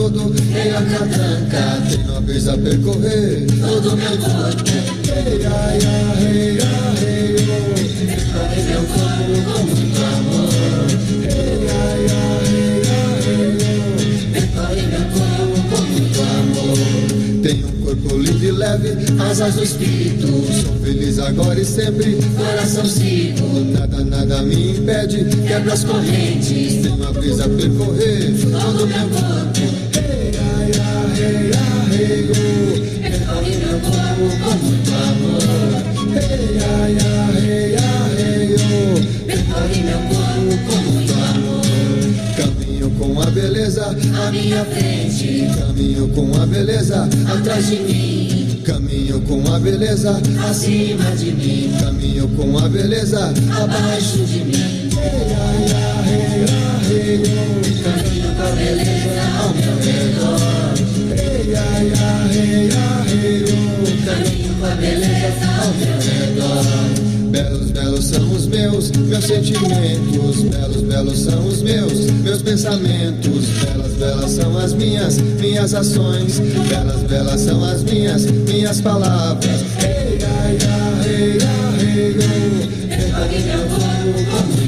todo e la Tenho é a a percorrer todo meu corpo Ei, ai, ai, ei, ai, ei, oh Preparei meu corpo com muito amor Ei, ai, ai, ei, ai, ei, oh Preparei meu corpo com muito amor Tenho um corpo livre e leve, asas do espírito Sou feliz agora e sempre, coração sigo Nada, nada me impede, quebra as correntes Tenho a brisa a percorrer todo meu corpo à minha frente. Caminho com a beleza atrás de mim. Caminho com a beleza acima de mim. Caminho com a beleza abaixo de mim. Caminho com a beleza ao meu redor. Caminho com a beleza ao meu redor. Belos, belos são os meus, meus sentimentos. Belos, belos são os meus, meus pensamentos. Belas, belas são as minhas, minhas ações. Belas, belas são as minhas, minhas palavras. Hey, da, da, hey, da, hey, oh.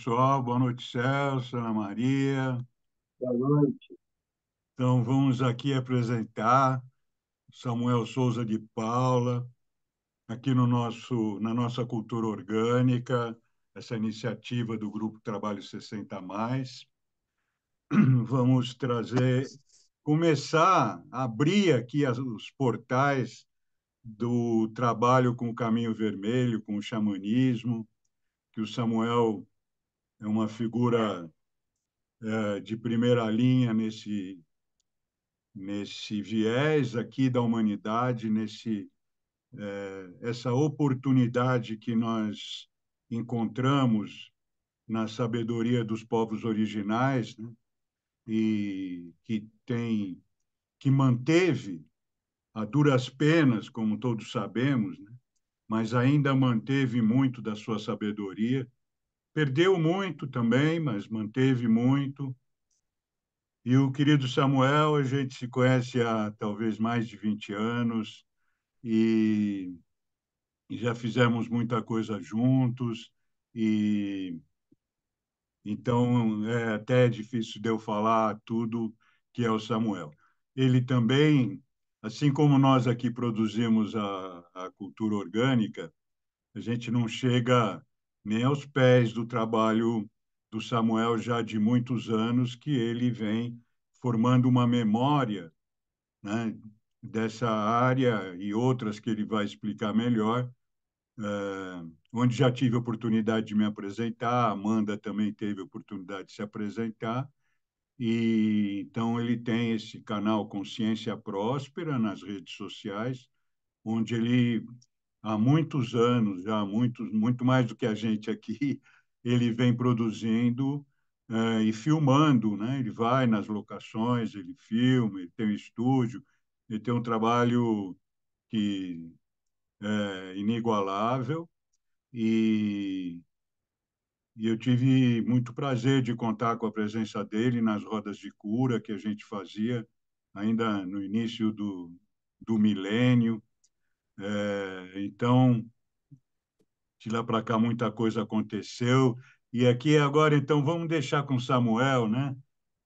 pessoal. Boa noite, Celso, Ana Maria. Boa noite. Então, vamos aqui apresentar Samuel Souza de Paula, aqui no nosso, na nossa cultura orgânica, essa iniciativa do Grupo Trabalho 60 Mais. Vamos trazer, começar a abrir aqui as, os portais do trabalho com o caminho vermelho, com o xamanismo, que o Samuel é uma figura é, de primeira linha nesse, nesse viés aqui da humanidade, nesse é, essa oportunidade que nós encontramos na sabedoria dos povos originais, né? e que tem que manteve a duras penas, como todos sabemos, né? mas ainda manteve muito da sua sabedoria Perdeu muito também, mas manteve muito. E o querido Samuel, a gente se conhece há talvez mais de 20 anos e, já fizemos muita coisa juntos. E então é até difícil de eu falar tudo que é o Samuel. Ele também, assim como nós aqui produzimos a, a cultura orgânica, a gente não chega nem né, aos pés do trabalho do Samuel já de muitos anos, que ele vem formando uma memória né, dessa área e outras que ele vai explicar melhor, eh, onde já tive oportunidade de me apresentar, a Amanda também teve oportunidade de se apresentar, e então ele tem esse canal Consciência Próspera nas redes sociais, onde ele há muitos anos, já muitos, muito mais do que a gente aqui, ele vem produzindo uh, e filmando, né? Ele vai nas locações, ele filma, ele tem um estúdio, ele tem um trabalho que é inigualável e, e eu tive muito prazer de contar com a presença dele nas rodas de cura que a gente fazia ainda no início do, do milênio é, então, de lá para cá, muita coisa aconteceu. E aqui é agora, então, vamos deixar com Samuel, né?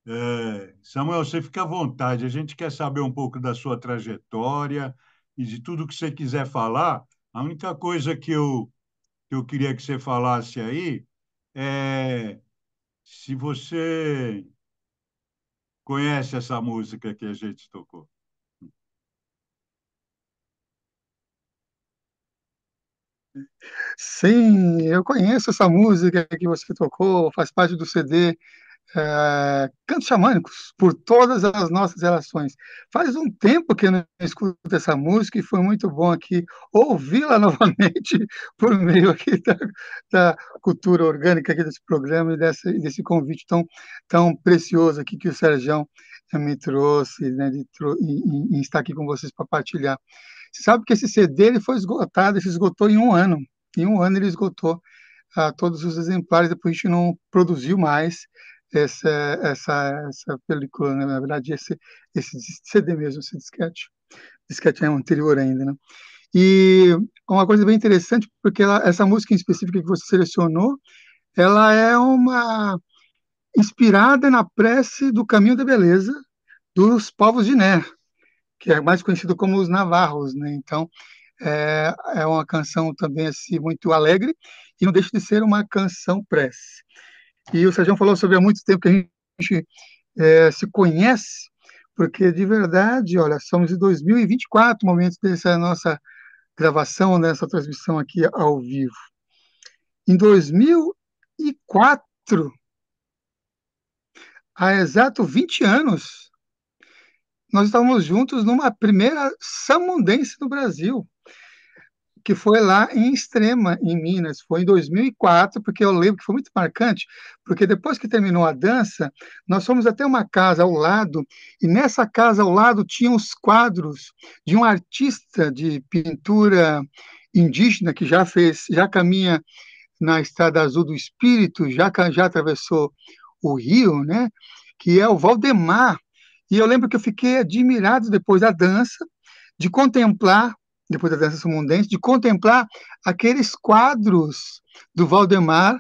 É, Samuel, você fica à vontade. A gente quer saber um pouco da sua trajetória e de tudo que você quiser falar. A única coisa que eu, que eu queria que você falasse aí é se você conhece essa música que a gente tocou. Sim, eu conheço essa música que você tocou, faz parte do CD é, eh, Cantos Xamânicos, por todas as nossas relações. Faz um tempo que eu não escuto essa música e foi muito bom aqui ouvi-la novamente por meio aqui da, da, cultura orgânica aqui desse programa e dessa, desse convite tão, tão precioso aqui que o Sérgio eh, me trouxe, né, de, e, e está aqui com vocês para partilhar. Você sabe que esse CD ele foi esgotado, ele se esgotou em um ano. Em um ano ele esgotou ah, todos os exemplares, depois a gente não produziu mais essa, essa, essa película, né? na verdade, esse, esse CD mesmo, esse disquete. Disquete é anterior ainda, né? E uma coisa bem interessante, porque ela, essa música em específico que você selecionou, ela é uma inspirada na prece do Caminho da Beleza dos povos de Ner, que é mais conhecido como os Navarros, né? Então, é, é uma canção também assim muito alegre e não deixa de ser uma canção prece. E o Sérgio falou sobre há muito tempo que a gente é, se conhece, porque de verdade, olha, somos em 2024, momento dessa nossa gravação, dessa transmissão aqui ao vivo. Em 2004, há exato 20 anos, nós estávamos juntos numa primeira samundense do Brasil, que foi lá em Extrema, em Minas. Foi em 2004, porque eu lembro que foi muito marcante, porque depois que terminou a dança, nós fomos até uma casa ao lado, e nessa casa ao lado tinham os quadros de um artista de pintura indígena que já fez, já caminha na Estrada Azul do Espírito, já, já atravessou o rio, né? que é o Valdemar e eu lembro que eu fiquei admirado depois da dança, de contemplar, depois da dança sumundense, de contemplar aqueles quadros do Valdemar,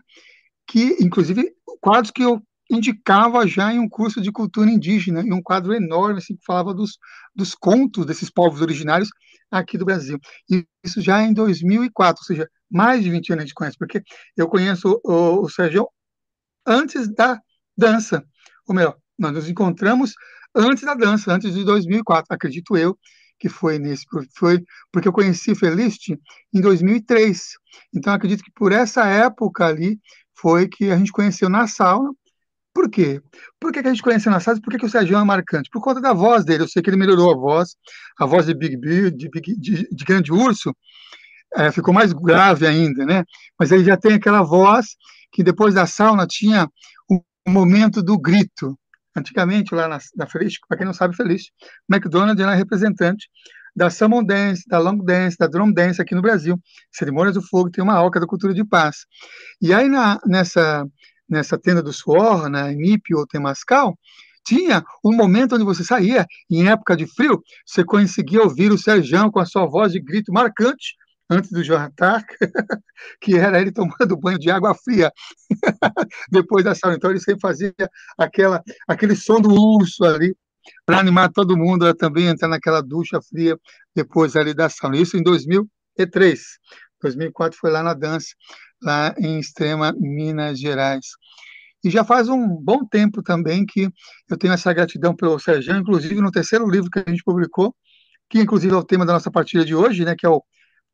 que, inclusive, quadros que eu indicava já em um curso de cultura indígena, em um quadro enorme, assim, que falava dos, dos contos desses povos originários aqui do Brasil. E isso já em 2004, ou seja, mais de 20 anos a gente conhece, porque eu conheço o, o Sérgio antes da dança, ou melhor, nós nos encontramos antes da dança, antes de 2004, acredito eu que foi nesse foi porque eu conheci Feliste em 2003. Então acredito que por essa época ali foi que a gente conheceu na sauna. Por quê? Por que, a gente conheceu na sauna? Por que, o Sérgio é marcante? Por conta da voz dele. Eu sei que ele melhorou a voz, a voz de Big Bird, de, Big, de, de Grande Urso, é, ficou mais grave ainda, né? Mas ele já tem aquela voz que depois da sauna tinha o momento do grito, Antigamente, lá na, na Frisco, para quem não sabe, feliz, McDonald's era representante da Salmon Dance, da Long Dance, da Drum Dance aqui no Brasil. Cerimônias do Fogo tem uma alca da cultura de paz. E aí na, nessa, nessa tenda do suor, na né, Mip ou Temascal, tinha um momento onde você saía, em época de frio, você conseguia ouvir o Serjão com a sua voz de grito marcante, antes do jantar, que era ele tomando banho de água fria depois da sauna. Então ele sempre fazia aquela, aquele som do urso ali para animar todo mundo a também entrar naquela ducha fria depois ali da sauna. Isso em 2003. 2004 foi lá na dança, lá em Extrema, Minas Gerais. E já faz um bom tempo também que eu tenho essa gratidão pelo Sérgio, inclusive no terceiro livro que a gente publicou, que inclusive é o tema da nossa partida de hoje, né, que é o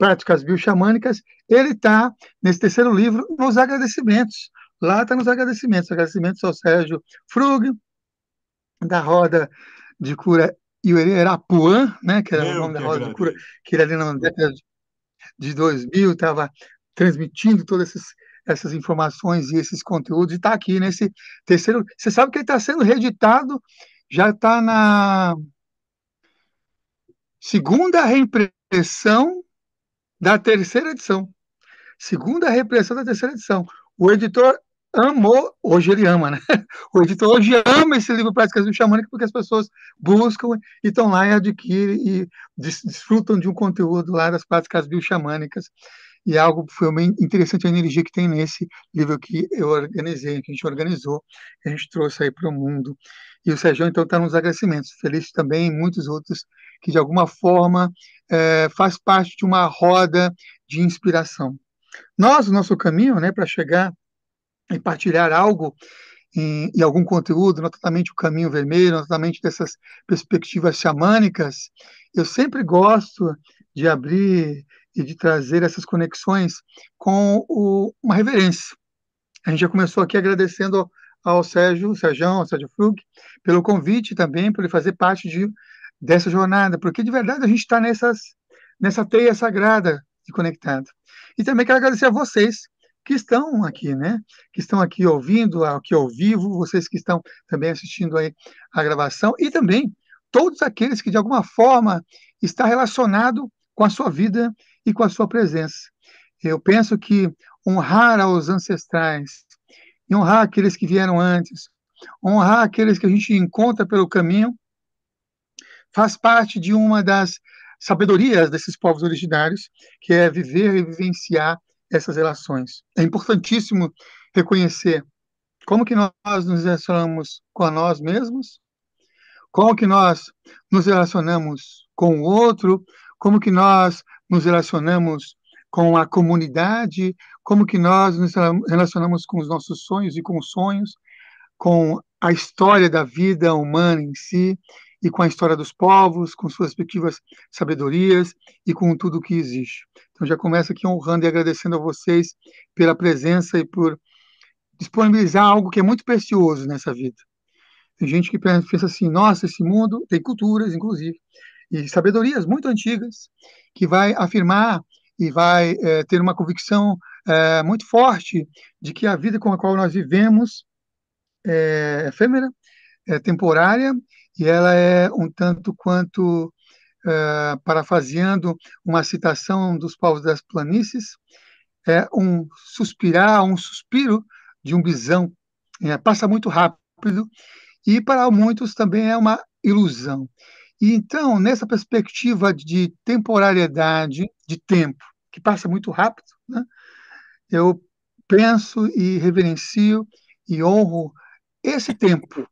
práticas bioxamânicas, ele está, nesse terceiro livro, nos agradecimentos. Lá está nos agradecimentos. Agradecimentos ao Sérgio Frug, da Roda de Cura Iuerapuã, né, que era Meu o nome da Roda de Cura, que era ali na década de 2000, estava transmitindo todas essas, essas informações e esses conteúdos, e está aqui nesse terceiro. Você sabe que ele está sendo reeditado, já está na segunda reimpressão da terceira edição. Segunda repressão da terceira edição. O editor amou, hoje ele ama, né? O editor hoje ama esse livro Práticas do Xamânico porque as pessoas buscam e estão lá e adquirem e des desfrutam de um conteúdo lá das práticas bioxamânicas. E algo foi bem interessante a energia que tem nesse livro que eu organizei, que a gente organizou, que a gente trouxe aí para o mundo. E o Sérgio, então, está nos agradecimentos. Feliz também e muitos outros que, de alguma forma, é, faz parte de uma roda de inspiração. Nós, o nosso caminho, né, para chegar e partilhar algo e, e, algum conteúdo, notadamente o caminho vermelho, notadamente dessas perspectivas xamânicas, eu sempre gosto de abrir e de trazer essas conexões com o, uma reverência. A gente já começou aqui agradecendo ao Sérgio, Sérgio, Sérgio Frug, pelo convite também, por ele fazer parte de, dessa jornada, porque de verdade a gente está nessa teia sagrada de conectado. E também quero agradecer a vocês que estão aqui, né? Que estão aqui ouvindo, aqui ao vivo, vocês que estão também assistindo aí a gravação e também todos aqueles que de alguma forma está relacionado com a sua vida e com a sua presença. Eu penso que honrar aos ancestrais, e honrar aqueles que vieram antes, honrar aqueles que a gente encontra pelo caminho, faz parte de uma das sabedorias desses povos originários, que é viver e vivenciar essas relações. É importantíssimo reconhecer como que nós nos relacionamos com a nós mesmos, como que nós nos relacionamos com o outro, como que nós nos relacionamos com a comunidade, como que nós nos relacionamos com os nossos sonhos e com os sonhos, com a história da vida humana em si e com a história dos povos, com suas respectivas sabedorias e com tudo o que existe. Então já começo aqui honrando e agradecendo a vocês pela presença e por disponibilizar algo que é muito precioso nessa vida. Tem gente que pensa assim, nossa, esse mundo tem culturas, inclusive, e sabedorias muito antigas que vai afirmar e vai é, ter uma convicção é, muito forte de que a vida com a qual nós vivemos eh, é efêmera, é temporária, e ela é um tanto quanto, é, parafraseando uma citação dos povos das planícies, é um suspirar, um suspiro de um bisão. É, passa muito rápido e, para muitos, também é uma ilusão. E então, nessa perspectiva de temporariedade, de tempo, que passa muito rápido, né, eu penso e reverencio e honro esse tempo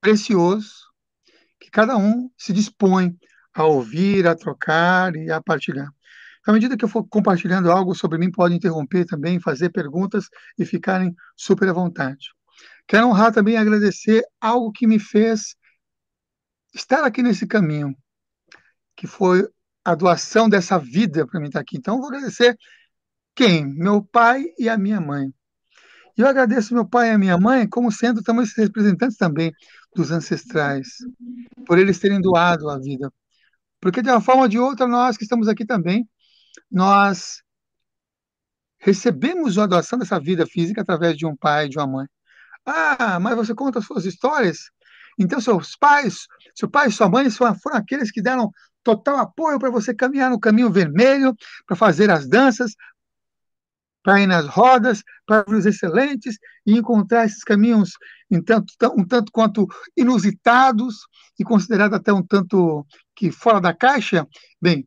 precioso que cada um se dispõe a ouvir, a trocar e a partilhar. à medida que eu for compartilhando algo sobre mim, pode interromper também, fazer perguntas e ficarem super à vontade. Quero honrar também e agradecer algo que me fez estar aqui nesse caminho, que foi a doação dessa vida para mim estar aqui. Então, eu vou agradecer quem? Meu pai e a minha mãe. E eu agradeço meu pai e a minha mãe como sendo também esses representantes também dos ancestrais, por eles terem doado a vida. Porque de uma forma ou de outra, nós que estamos aqui também, nós recebemos a doação dessa vida física através de um pai e de uma mãe. Ah, mas você conta as suas histórias? Então, seus pais, seu pai e sua mãe foram, aqueles que deram total apoio para você caminhar no caminho vermelho, para fazer as danças, para ir nas rodas, para os excelentes e encontrar esses caminhos um tanto, um tanto quanto inusitados e considerados até um tanto que fora da caixa. Bem,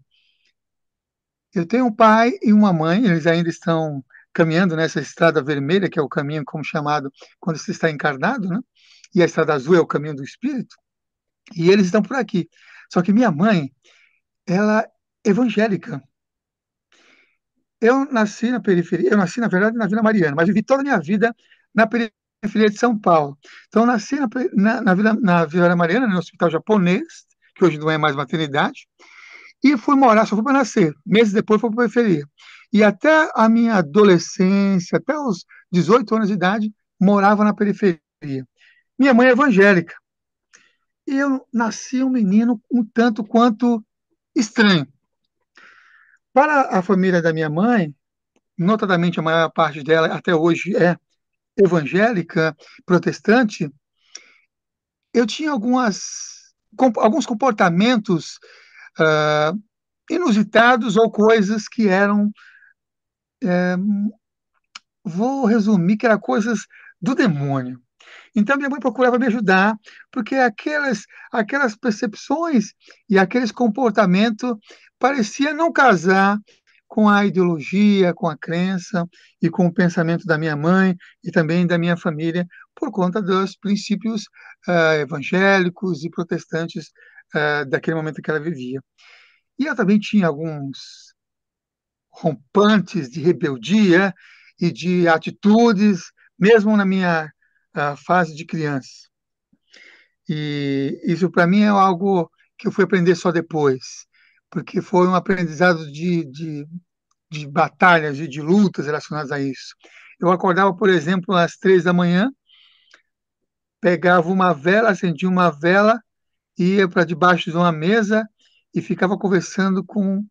eu tenho um pai e uma mãe, eles ainda estão caminhando nessa estrada vermelha, que é o caminho como chamado quando se está encarnado, né? e a Estrada Azul é o caminho do Espírito, e eles estão por aqui. Só que minha mãe, ela é evangélica. Eu nasci na periferia, eu nasci, na verdade, na Vila Mariana, mas vivi toda a minha vida na periferia de São Paulo. Então, eu nasci na, na, na, Vila, na Vila Mariana, no hospital japonês, que hoje não é mais maternidade, e fui morar, só fui para nascer. Meses depois, fui para a periferia. E até a minha adolescência, até os 18 anos de idade, morava na periferia. Minha mãe é evangélica. Eu nasci um menino um tanto quanto estranho. Para a família da minha mãe, notadamente a maior parte dela até hoje é evangélica, protestante, eu tinha algumas, alguns comportamentos uh, inusitados ou coisas que eram. É, vou resumir que eram coisas do demônio. Então, minha mãe procurava me ajudar, porque aquelas, aquelas percepções e aqueles comportamentos pareciam não casar com a ideologia, com a crença e com o pensamento da minha mãe e também da minha família, por conta dos princípios uh, evangélicos e protestantes uh, daquele momento que ela vivia. E eu também tinha alguns rompantes de rebeldia e de atitudes, mesmo na minha a fase de criança. E isso para mim é algo que eu fui aprender só depois, porque foi um aprendizado de, de, de batalhas e de lutas relacionadas a isso. Eu acordava, por exemplo, às três da manhã, pegava uma vela, acendia uma vela, ia para debaixo de uma mesa e ficava conversando com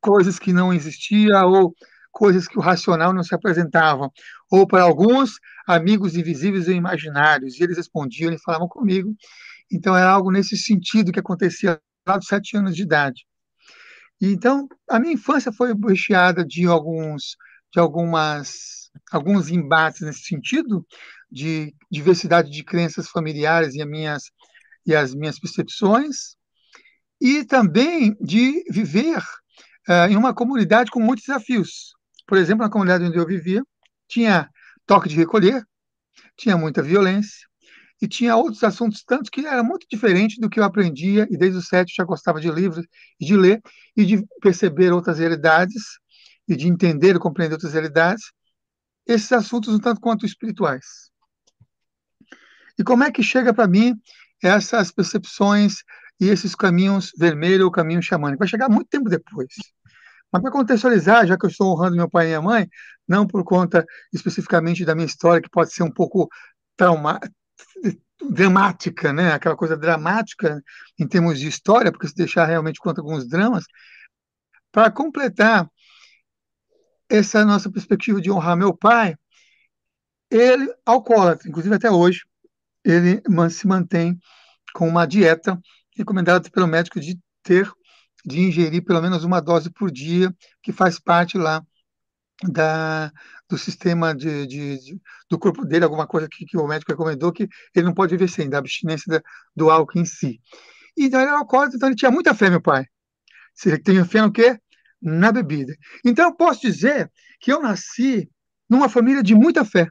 coisas que não existiam ou coisas que o racional não se apresentava, ou para alguns amigos invisíveis e imaginários, e eles respondiam e falavam comigo. Então era algo nesse sentido que acontecia lá dos sete anos de idade. E, então a minha infância foi recheada de alguns, de algumas, alguns embates nesse sentido de diversidade de crenças familiares e as minhas e as minhas percepções, e também de viver uh, em uma comunidade com muitos desafios. Por exemplo, na comunidade onde eu vivia, tinha toque de recolher, tinha muita violência e tinha outros assuntos tantos que era muito diferente do que eu aprendia e desde os sete já gostava de livros e de ler e de perceber outras realidades e de entender e compreender outras realidades. Esses assuntos um tanto quanto espirituais. E como é que chega para mim essas percepções e esses caminhos vermelho ou caminho xamânico? Vai chegar muito tempo depois. Mas para contextualizar, já que eu estou honrando meu pai e minha mãe, não por conta especificamente da minha história, que pode ser um pouco traumática dramática, né? aquela coisa dramática em termos de história, porque se deixar realmente conta alguns dramas, para completar essa nossa perspectiva de honrar meu pai, ele, alcoólatra, inclusive até hoje, ele se mantém com uma dieta recomendada pelo médico de ter de ingerir pelo menos uma dose por dia, que faz parte lá da, do sistema de, de, de, do corpo dele, alguma coisa que, que, o médico recomendou, que ele não pode viver sem, da abstinência da, do álcool em si. E, então ele era é alcoólatra, então ele tinha muita fé, meu pai. se ele tem fé no quê? Na bebida. Então eu posso dizer que eu nasci numa família de muita fé.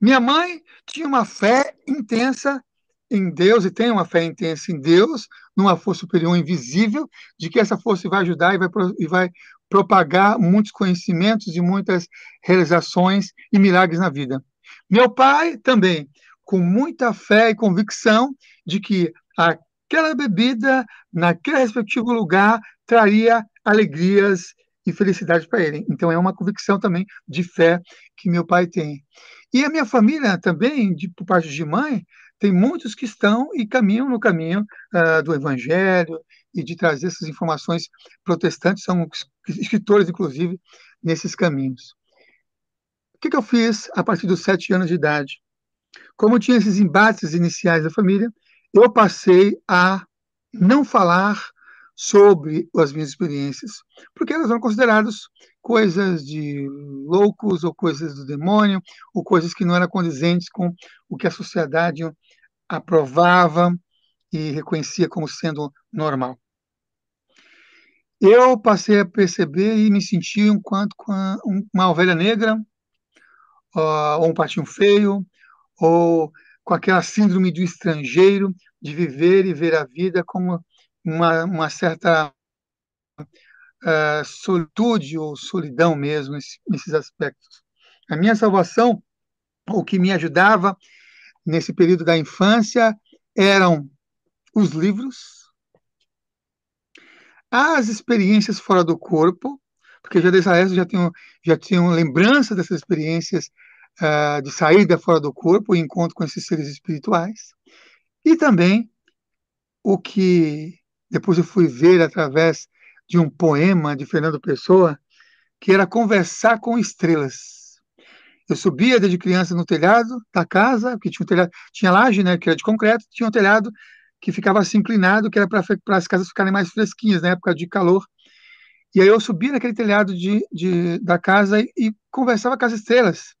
Minha mãe tinha uma fé intensa em Deus e tenha uma fé intensa em Deus, numa força superior invisível, de que essa força vai ajudar e vai, e vai propagar muitos conhecimentos e muitas realizações e milagres na vida. Meu pai também, com muita fé e convicção de que aquela bebida, naquele respectivo lugar, traria alegrias e felicidade para ele. Então é uma convicção também de fé que meu pai tem. E a minha família também, de, por parte de mãe, tem muitos que estão e caminham no caminho uh, do Evangelho e de trazer essas informações protestantes, são escritores, inclusive, nesses caminhos. O que, que eu fiz a partir dos sete anos de idade? Como tinha esses embates iniciais da família, eu passei a não falar sobre as minhas experiências, porque elas eram consideradas coisas de loucos ou coisas do demônio, ou coisas que não eram condizentes com o que a sociedade aprovava e reconhecia como sendo normal. Eu passei a perceber e me senti enquanto um uma ovelha negra, ou um patinho feio, ou com aquela síndrome do estrangeiro, de viver e ver a vida como uma, uma certa uh, solitude ou solidão mesmo nesses aspectos. A minha salvação, o que me ajudava nesse período da infância eram os livros, as experiências fora do corpo, porque já desde a já tinham, já tinham lembrança dessas experiências uh, de saída fora do corpo e encontro com esses seres espirituais, e também o que depois eu fui ver através de um poema de Fernando Pessoa, que era Conversar com Estrelas. Eu subia desde criança no telhado da casa, que tinha um telhado, tinha laje, né, que era de concreto, tinha um telhado que ficava assim inclinado, que era para as casas ficarem mais fresquinhas né, na né, época de calor. E aí eu subia naquele telhado de, de da casa e, e, conversava com as estrelas.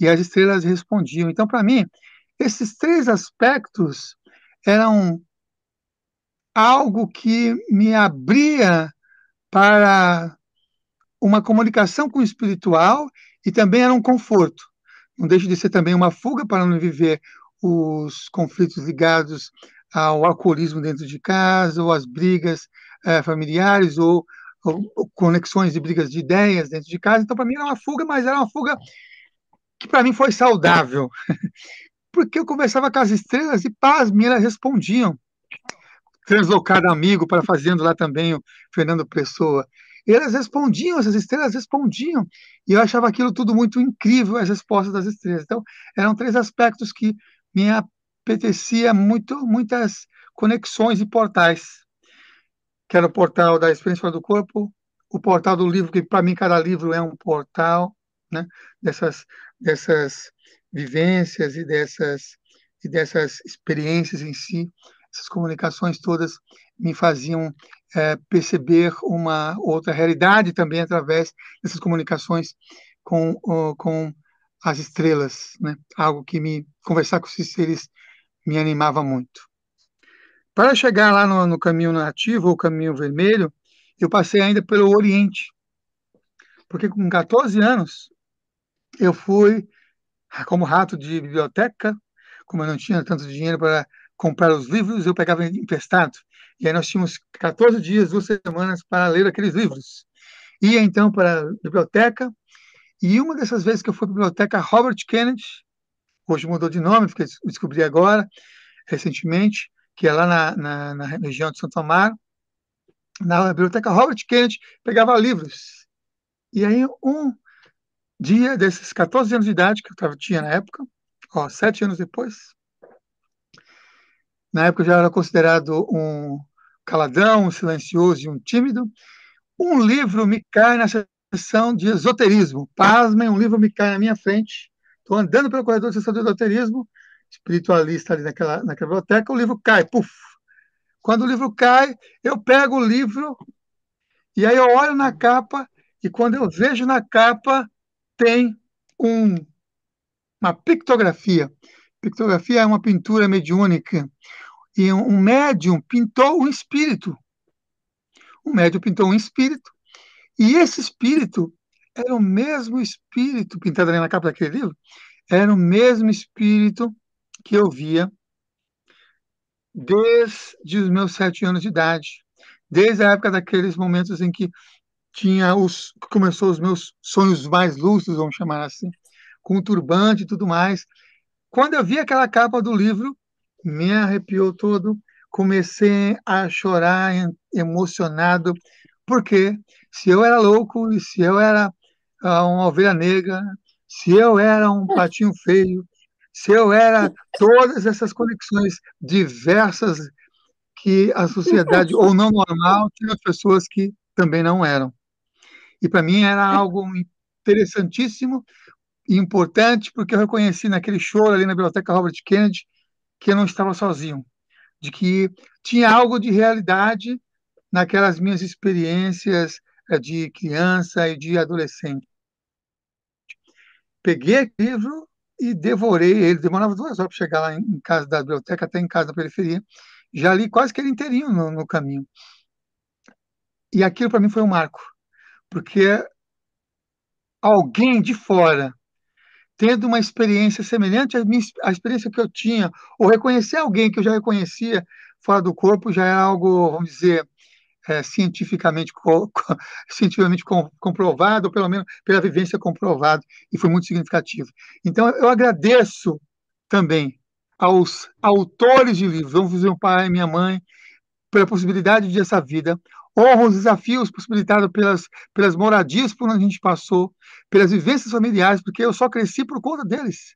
E as estrelas respondiam. Então, para mim, esses três aspectos eram algo que me abria para uma comunicação com o espiritual e também era um conforto. Não deixa de ser também uma fuga para não viver os conflitos ligados ao alcoolismo dentro de casa, ou às brigas é, familiares, ou, ou, ou, conexões e brigas de ideias dentro de casa. Então, para mim, era uma fuga, mas era uma fuga que para mim foi saudável. Porque eu conversava com as estrelas e pasme, elas respondiam. Translocado amigo para fazendo lá também o Fernando Pessoa. E elas respondiam, essas estrelas respondiam. E eu achava aquilo tudo muito incrível, as respostas das estrelas. Então, eram três aspectos que me apetecia muito, muitas conexões e portais. Que era o portal da experiência fora do corpo, o portal do livro, que para mim cada livro é um portal, né? Dessas, dessas vivências e dessas, e dessas experiências em si. Essas comunicações todas me faziam é, perceber uma outra realidade também através dessas comunicações com, com as estrelas, né? Algo que me conversar com esses seres me animava muito. Para chegar lá no, no caminho nativo o caminho vermelho, eu passei ainda pelo Oriente, porque com 14 anos eu fui ah, como rato de biblioteca, como eu não tinha tanto dinheiro para comprar os livros, eu pegava emprestado e aí nós tínhamos 14 dias, duas semanas para ler aqueles livros. Ia então para a biblioteca, e uma dessas vezes que eu fui a biblioteca Robert Kennedy, hoje mudou de nome, porque descobri agora, recentemente, que é lá na, na, na região de Santo Amaro, na biblioteca Robert Kennedy, pegava livros. E aí, um dia desses 14 anos de idade que eu tinha na época, ó, sete anos depois, na época já era considerado um caladão, um silencioso e um tímido. Um livro me cai na sessão de esoterismo. Pasmem, um livro me cai na minha frente. Estou andando pelo corredor da sessão de esoterismo, espiritualista ali naquela, naquela biblioteca, o livro cai, puf. Quando o livro cai, eu pego o livro e aí eu olho na capa e quando eu vejo na capa tem um, uma pictografia Pictografia é uma pintura mediúnica. E um médium pintou um espírito. O médium pintou um espírito. E esse espírito era o mesmo espírito, pintado ali na capa daquele livro, era o mesmo espírito que eu via desde os meus sete anos de idade, desde a época daqueles momentos em que tinha os começou os meus sonhos mais lúcidos, vamos chamar assim, com turbante e tudo mais, quando eu vi aquela capa do livro, me arrepiou todo, comecei a chorar emocionado, porque se eu era louco e se eu era ah, uma ovelha negra, se eu era um patinho feio, se eu era todas essas conexões diversas que a sociedade ou não normal tinha pessoas que também não eram. E para mim era algo interessantíssimo importante porque eu reconheci naquele choro ali na biblioteca Robert Kennedy que eu não estava sozinho, de que tinha algo de realidade naquelas minhas experiências eh, de criança e de adolescente. Peguei o livro e devorei ele. Demorava duas horas para chegar lá em casa da biblioteca, até em casa da periferia. Já li quase que ele inteirinho no, no caminho. E aquilo para mim foi um marco, porque alguém de fora tendo uma experiência semelhante à, minha, à experiência que eu tinha, ou reconhecer alguém que eu já reconhecia fora do corpo, já é algo, vamos dizer, é, cientificamente, co, co, cientificamente com, comprovado, ou pelo menos pela vivência comprovado, e foi muito significativo. Então, eu agradeço também aos autores de livros, vamos dizer, meu pai e minha mãe, pela possibilidade de essa vida, honra os desafios possibilitados pelas, pelas moradias por onde a gente passou, pelas vivências familiares, porque eu só cresci por conta deles.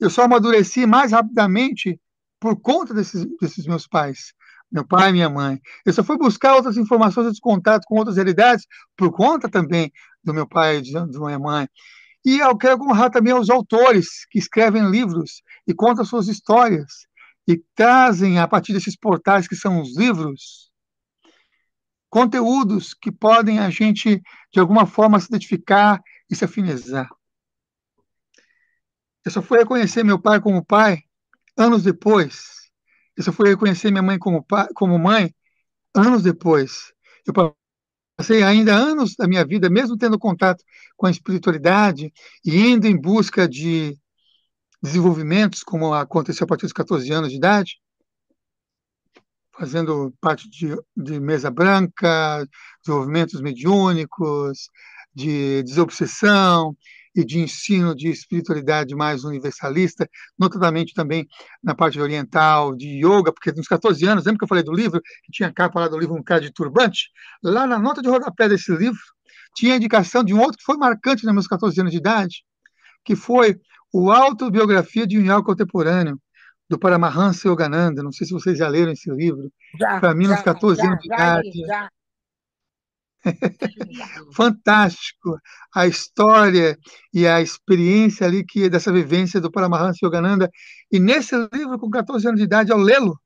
Eu só amadureci mais rapidamente por conta desses, desses meus pais, meu pai e minha mãe. Eu só fui buscar outras informações, outros contatos com outras realidades por conta também do meu pai e de, de minha mãe. E eu quero honrar também aos autores que escrevem livros e contam suas histórias e trazem, a partir desses portais que são os livros, conteúdos que podem a gente, de alguma forma, se identificar e se é afinizar. Eu só fui reconhecer meu pai como pai anos depois. Eu só fui reconhecer minha mãe como, pai, como mãe anos depois. Eu passei ainda anos da minha vida, mesmo tendo contato com a espiritualidade e indo em busca de desenvolvimentos, como aconteceu a partir dos 14 anos de idade, fazendo parte de, de mesa branca, desenvolvimentos mediúnicos, de desobsessão e de ensino de espiritualidade mais universalista, notadamente também na parte oriental de yoga, porque nos 14 anos, lembra que eu falei do livro, que tinha cá falado do livro Um Cara de Turbante? Lá na nota de rodapé desse livro, tinha indicação de um outro que foi marcante nos meus 14 anos de idade, que foi o Autobiografia de um Yoga Contemporâneo, do Paramahansa Yogananda. Não sei se vocês já leram esse livro. Para mim, já, nos 14 já, anos de já, idade. Já. Fantástico a história e a experiência ali que dessa vivência do Paramahansa Yogananda. E nesse livro, com 14 anos de idade, ao lê-lo,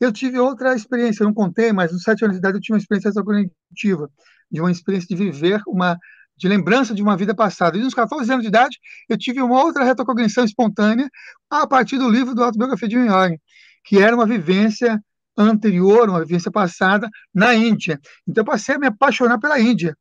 eu tive outra experiência, eu não contei, mas com 7 anos de idade eu tive uma experiência cognitiva, de uma experiência de viver uma de lembrança de uma vida passada. E nos 14 anos de idade, eu tive uma outra retrocognição espontânea a partir do livro do Autobiografia de Jung, que era uma vivência anterior, uma vivência passada, na Índia. Então, eu passei a me apaixonar pela Índia.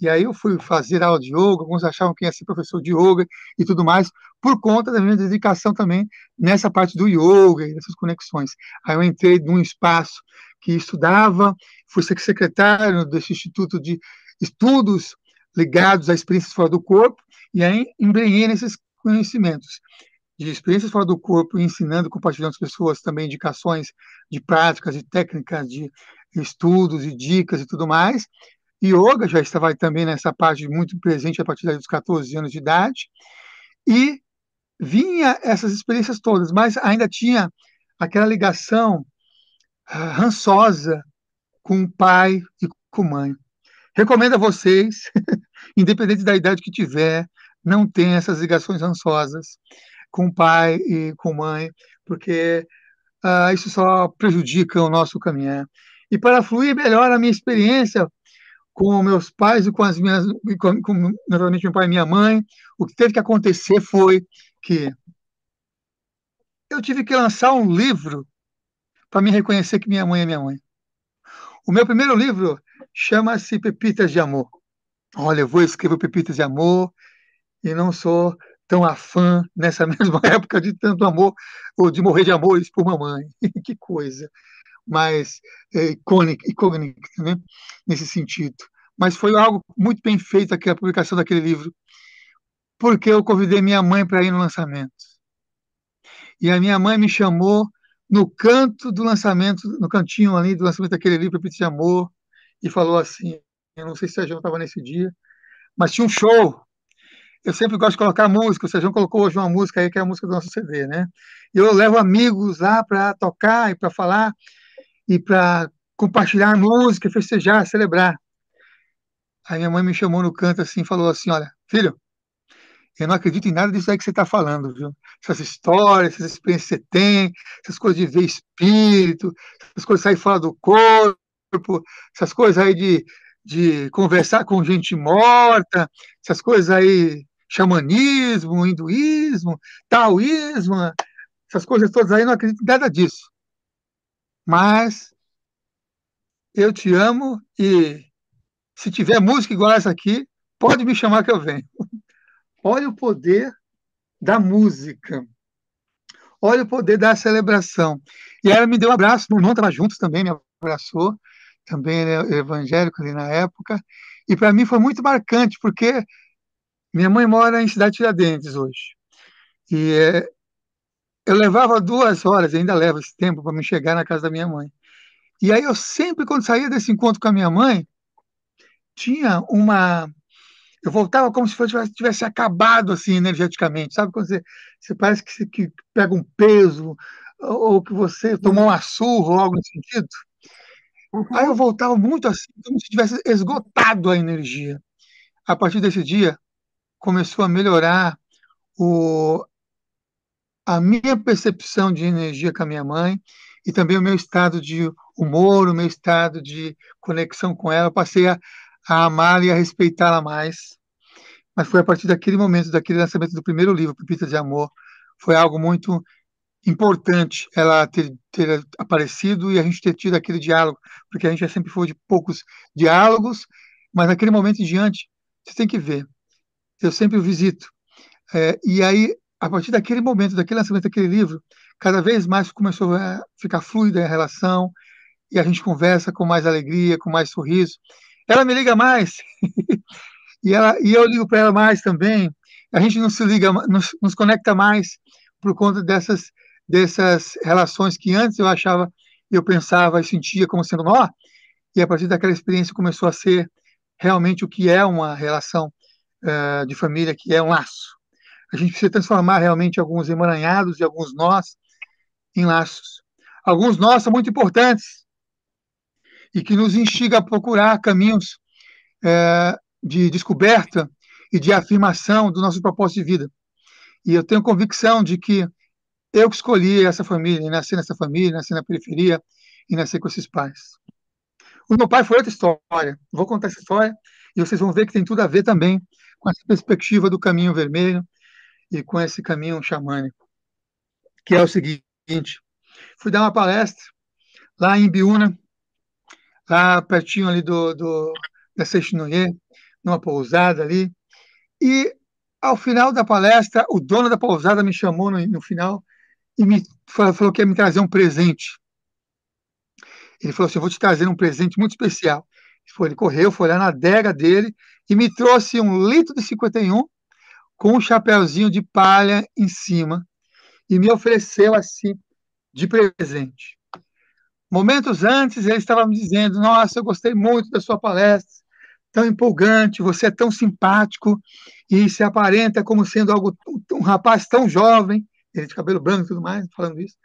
E aí eu fui fazer aula de yoga, alguns achavam que ia ser professor de yoga e tudo mais, por conta da minha dedicação também nessa parte do yoga e dessas conexões. Aí eu entrei num espaço que estudava, fui secretário desse Instituto de Estudos ligados a experiências fora do corpo, e aí embrenhei nesses conhecimentos de experiências fora do corpo, ensinando, compartilhando com as pessoas também indicações de práticas, de técnicas, de estudos e dicas e tudo mais. Yoga já estava também nessa parte muito presente a partir dos 14 anos de idade. E vinha essas experiências todas, mas ainda tinha aquela ligação ah, rançosa com o pai e com a mãe. Recomendo a vocês, independente da idade que tiver, não tenha essas ligações rançosas com pai e com mãe, porque uh, isso só prejudica o nosso caminhar. E para fluir melhor a minha experiência com meus pais e com as minhas, com, com, naturalmente meu pai e minha mãe, o que teve que acontecer foi que eu tive que lançar um livro para me reconhecer que minha mãe é minha mãe. O meu primeiro livro chama-se Pepitas de Amor. Olha, eu vou escrever Pepitas de Amor e não sou tão afã nessa mesma época de tanto amor, ou de morrer de amores por mamãe. que coisa mais é, icônica, icônica né? nesse sentido. Mas foi algo muito bem feito aqui, a publicação daquele livro, porque eu convidei minha mãe para ir no lançamento. E a minha mãe me chamou no canto do lançamento, no cantinho ali do lançamento daquele livro, Petit de Amor, e falou assim: eu não sei se a João estava nesse dia, mas tinha um show eu sempre gosto de colocar música. O Sérgio colocou hoje uma música aí, que é a música do nosso CD, né? Eu levo amigos lá para tocar e para falar e para compartilhar música, festejar, celebrar. Aí minha mãe me chamou no canto assim, falou assim: Olha, filho, eu não acredito em nada disso aí que você está falando, viu? Essas histórias, essas experiências que você tem, essas coisas de ver espírito, essas coisas sair fora do corpo, essas coisas aí de, de conversar com gente morta, essas coisas aí xamanismo, hinduísmo, taoísmo, essas coisas todas aí, não acredito em nada disso. Mas eu te amo e se tiver música igual essa aqui, pode me chamar que eu venho. Olha o poder da música. Olha o poder da celebração. E ela me deu um abraço, meu irmão estava junto também, me abraçou, também era é evangélico ali na época. E para mim foi muito marcante, porque minha mãe mora em Cidade Tiradentes hoje. E é, eu levava duas horas, ainda leva esse tempo, para me chegar na casa da minha mãe. E aí eu sempre, quando saía desse encontro com a minha mãe, tinha uma. Eu voltava como se fosse, tivesse acabado assim energeticamente, sabe? Quando você, você parece que, que pega um peso, ou que você tomou uma surra, ou algo nesse sentido. Uhum. Aí eu voltava muito assim, como se tivesse esgotado a energia. A partir desse dia, começou a melhorar o, a minha percepção de energia com a minha mãe e também o meu estado de humor, o meu estado de conexão com ela. Eu passei a, a amar e a respeitá-la mais. Mas foi a partir daquele momento, daquele lançamento do primeiro livro, Pepita de Amor, foi algo muito importante ela ter, ter aparecido e a gente ter tido aquele diálogo, porque a gente já sempre foi de poucos diálogos, mas naquele momento em diante, você tem que ver eu sempre o visito. É, e aí, a partir daquele momento, daquele lançamento daquele livro, cada vez mais começou a ficar fluida a relação e a gente conversa com mais alegria, com mais sorriso. Ela me liga mais e, ela, e eu ligo para ela mais também. A gente não se liga, nos, nos conecta mais por conta dessas dessas relações que antes eu achava, eu pensava e sentia como sendo nó, e a partir daquela experiência começou a ser realmente o que é uma relação eh, de família que é um laço. A gente precisa transformar realmente alguns emaranhados e alguns nós em laços. Alguns nós são muito importantes e que nos instiga a procurar caminhos eh, de descoberta e de afirmação do nosso propósito de vida. E eu tenho convicção de que eu que escolhi essa família, nasci nessa família, nasci na periferia e nasci com esses pais. O meu pai foi outra história. Vou contar essa história e vocês vão ver que tem tudo a ver também com essa perspectiva do caminho vermelho e com esse caminho xamânico, que é o seguinte: fui dar uma palestra lá em Biúna, lá pertinho ali do, do da Seixinoye, numa pousada ali, e ao final da palestra, o dono da pousada me chamou no, no final e me falou que ia me trazer um presente. Ele falou assim: Eu vou te trazer um presente muito especial. Foi, ele correu, foi lá na adega dele e me trouxe um litro de 51 com um chapéuzinho de palha em cima e me ofereceu assim de presente. Momentos antes ele estava me dizendo: Nossa, eu gostei muito da sua palestra, tão empolgante, você é tão simpático e se aparenta como sendo algo um rapaz tão jovem, ele de cabelo branco e tudo mais, falando isso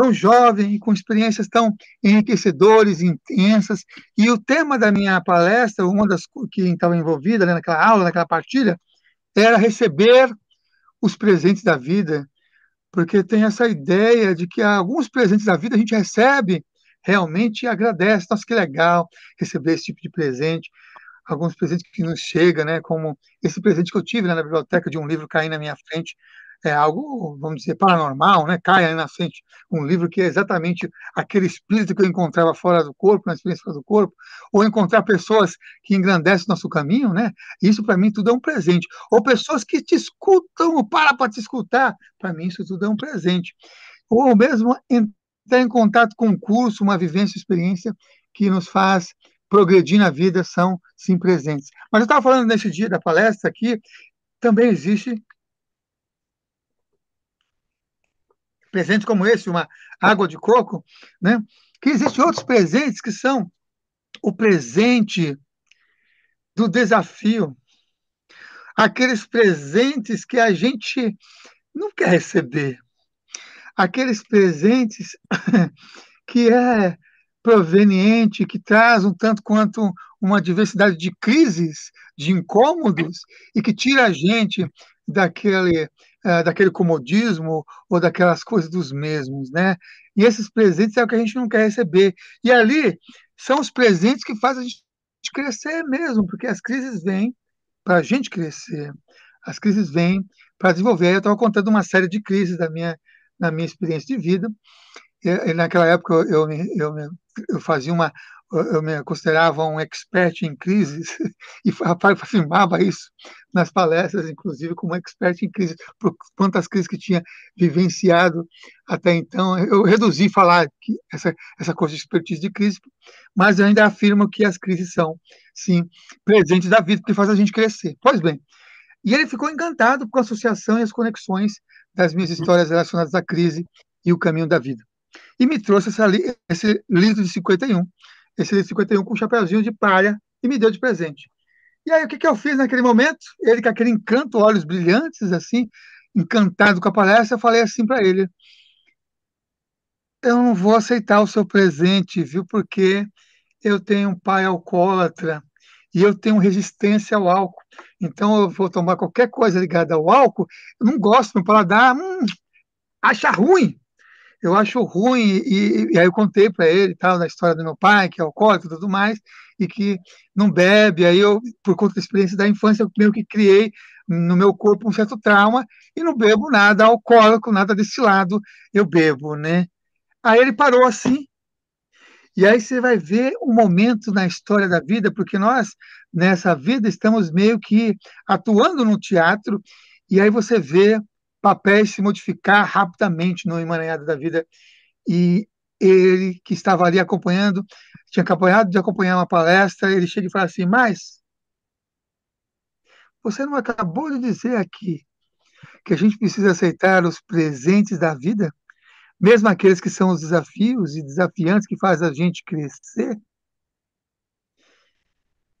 tão jovem e com experiências tão enriquecedoras, intensas. E o tema da minha palestra, uma das que estava envolvida né, naquela aula, naquela partilha, era receber os presentes da vida, porque tem essa ideia de que alguns presentes da vida a gente recebe realmente e agradece. Nossa, que legal receber esse tipo de presente. Alguns presentes que nos chegam, né? Como esse presente que eu tive né, na biblioteca de um livro cair na minha frente é algo, vamos dizer, paranormal, né? Cai aí na frente um livro que é exatamente aquele espírito que eu encontrava fora do corpo, na experiência fora do corpo, ou encontrar pessoas que engrandecem o nosso caminho, né? Isso para mim tudo é um presente. Ou pessoas que te escutam, ou para para te escutar, para mim isso tudo é um presente. Ou mesmo entrar em contato com um curso, uma vivência, experiência que nos faz progredir na vida são sim presentes. Mas eu estava falando nesse dia da palestra aqui, também existe presente como esse, uma água de coco, né? que existem outros presentes que são o presente do desafio, aqueles presentes que a gente não quer receber, aqueles presentes que é proveniente, que traz um tanto quanto uma diversidade de crises, de incômodos, e que tira a gente daquele, eh, daquele comodismo ou daquelas coisas dos mesmos, né? E esses presentes é o que a gente não quer receber. E ali são os presentes que fazem a gente crescer mesmo, porque as crises vêm para a gente crescer, as crises vêm para desenvolver. Eu estava contando uma série de crises da minha, na minha experiência de vida. E, e naquela época eu, eu, eu, eu fazia uma, eu me considerava um expert em crises e afirmava isso nas palestras, inclusive como expert em crises, por quantas crises que tinha vivenciado até então. Eu reduzi falar que essa, essa coisa de expertise de crise, mas eu ainda afirmo que as crises são, sim, presentes da vida, porque faz a gente crescer. Pois bem, e ele ficou encantado com a associação e as conexões das minhas histórias relacionadas à crise e o caminho da vida. E me trouxe essa, esse livro de 51, esse livro 51 com um chapeuzinho de palha e me deu de presente. E aí, o que, que eu fiz naquele momento? Ele, com aquele encanto, olhos brilhantes, assim, encantado com a palestra, eu falei assim para ele: Eu não vou aceitar o seu presente, viu? Porque eu tenho um pai alcoólatra e eu tenho resistência ao álcool. Então, eu vou tomar qualquer coisa ligada ao álcool, eu não gosto, meu paladar hum, acha ruim eu acho ruim, e, e aí eu contei para ele tal, da história do meu pai, que é alcoólico e tudo mais, e que não bebe, aí eu, por conta da experiência da infância, eu meio que criei no meu corpo um certo trauma, e não bebo nada alcoólico, nada desse lado, eu bebo, né? Aí ele parou assim, e aí você vai ver um momento na história da vida, porque nós, nessa vida, estamos meio que atuando no teatro, e aí você vê papéis se modificar rapidamente no emaranhado da vida. E ele, que estava ali acompanhando, tinha acompanhado de acompanhar uma palestra, ele chega e fala assim: Mas você não acabou de dizer aqui que a gente precisa aceitar os presentes da vida, mesmo aqueles que são os desafios e desafiantes que fazem a gente crescer?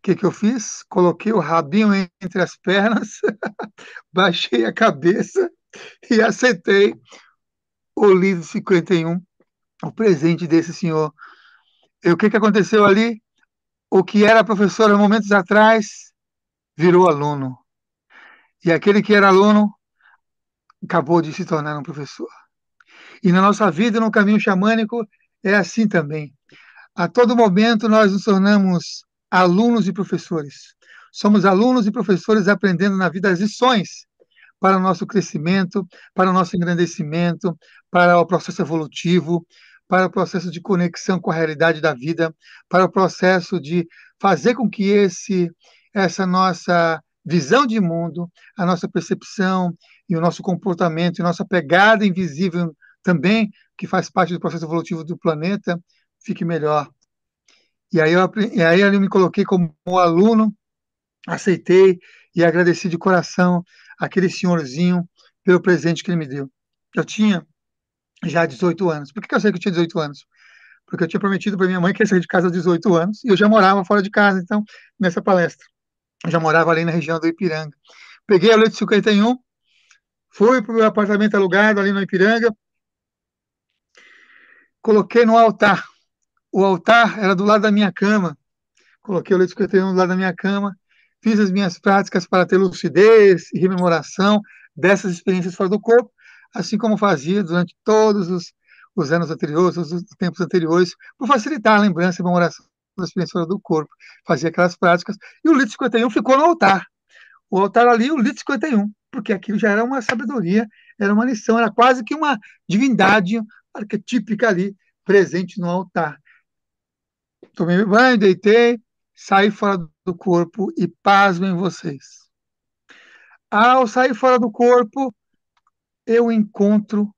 O que, que eu fiz? Coloquei o rabinho entre as pernas, baixei a cabeça e aceitei o livro 51, o presente desse senhor. E o que, que aconteceu ali? O que era professor há momentos atrás virou aluno. E aquele que era aluno acabou de se tornar um professor. E na nossa vida, no caminho xamânico, é assim também. A todo momento nós nos tornamos alunos e professores. Somos alunos e professores aprendendo na vida as lições para o nosso crescimento, para o nosso engrandecimento, para o processo evolutivo, para o processo de conexão com a realidade da vida, para o processo de fazer com que esse essa nossa visão de mundo, a nossa percepção e o nosso comportamento e nossa pegada invisível também, que faz parte do processo evolutivo do planeta, fique melhor. E aí eu, e aí eu me coloquei como aluno, aceitei e agradeci de coração aquele senhorzinho pelo presente que ele me deu. Eu tinha já 18 anos. Por que eu sei que eu tinha 18 anos? Porque eu tinha prometido para minha mãe que ia sair de casa aos 18 anos e eu já morava fora de casa, então, nessa palestra. Eu já morava ali na região do Ipiranga. Peguei a lei de 51, fui para o meu apartamento alugado ali no Ipiranga, coloquei no altar. O altar era do lado da minha cama. Coloquei o leite 51 do lado da minha cama fiz as minhas práticas para ter lucidez e rememoração dessas experiências fora do corpo, assim como fazia durante todos os, os anos anteriores, os, tempos anteriores, para facilitar a lembrança e memoração da experiência fora do corpo. Fazia aquelas práticas e o Lito 51 ficou no altar. O altar ali, o Lito 51, porque aquilo já era uma sabedoria, era uma lição, era quase que uma divindade arquetípica ali, presente no altar. Tomei meu banho, deitei, saí fora do do corpo e em vocês. Ao sair fora do corpo, eu encontro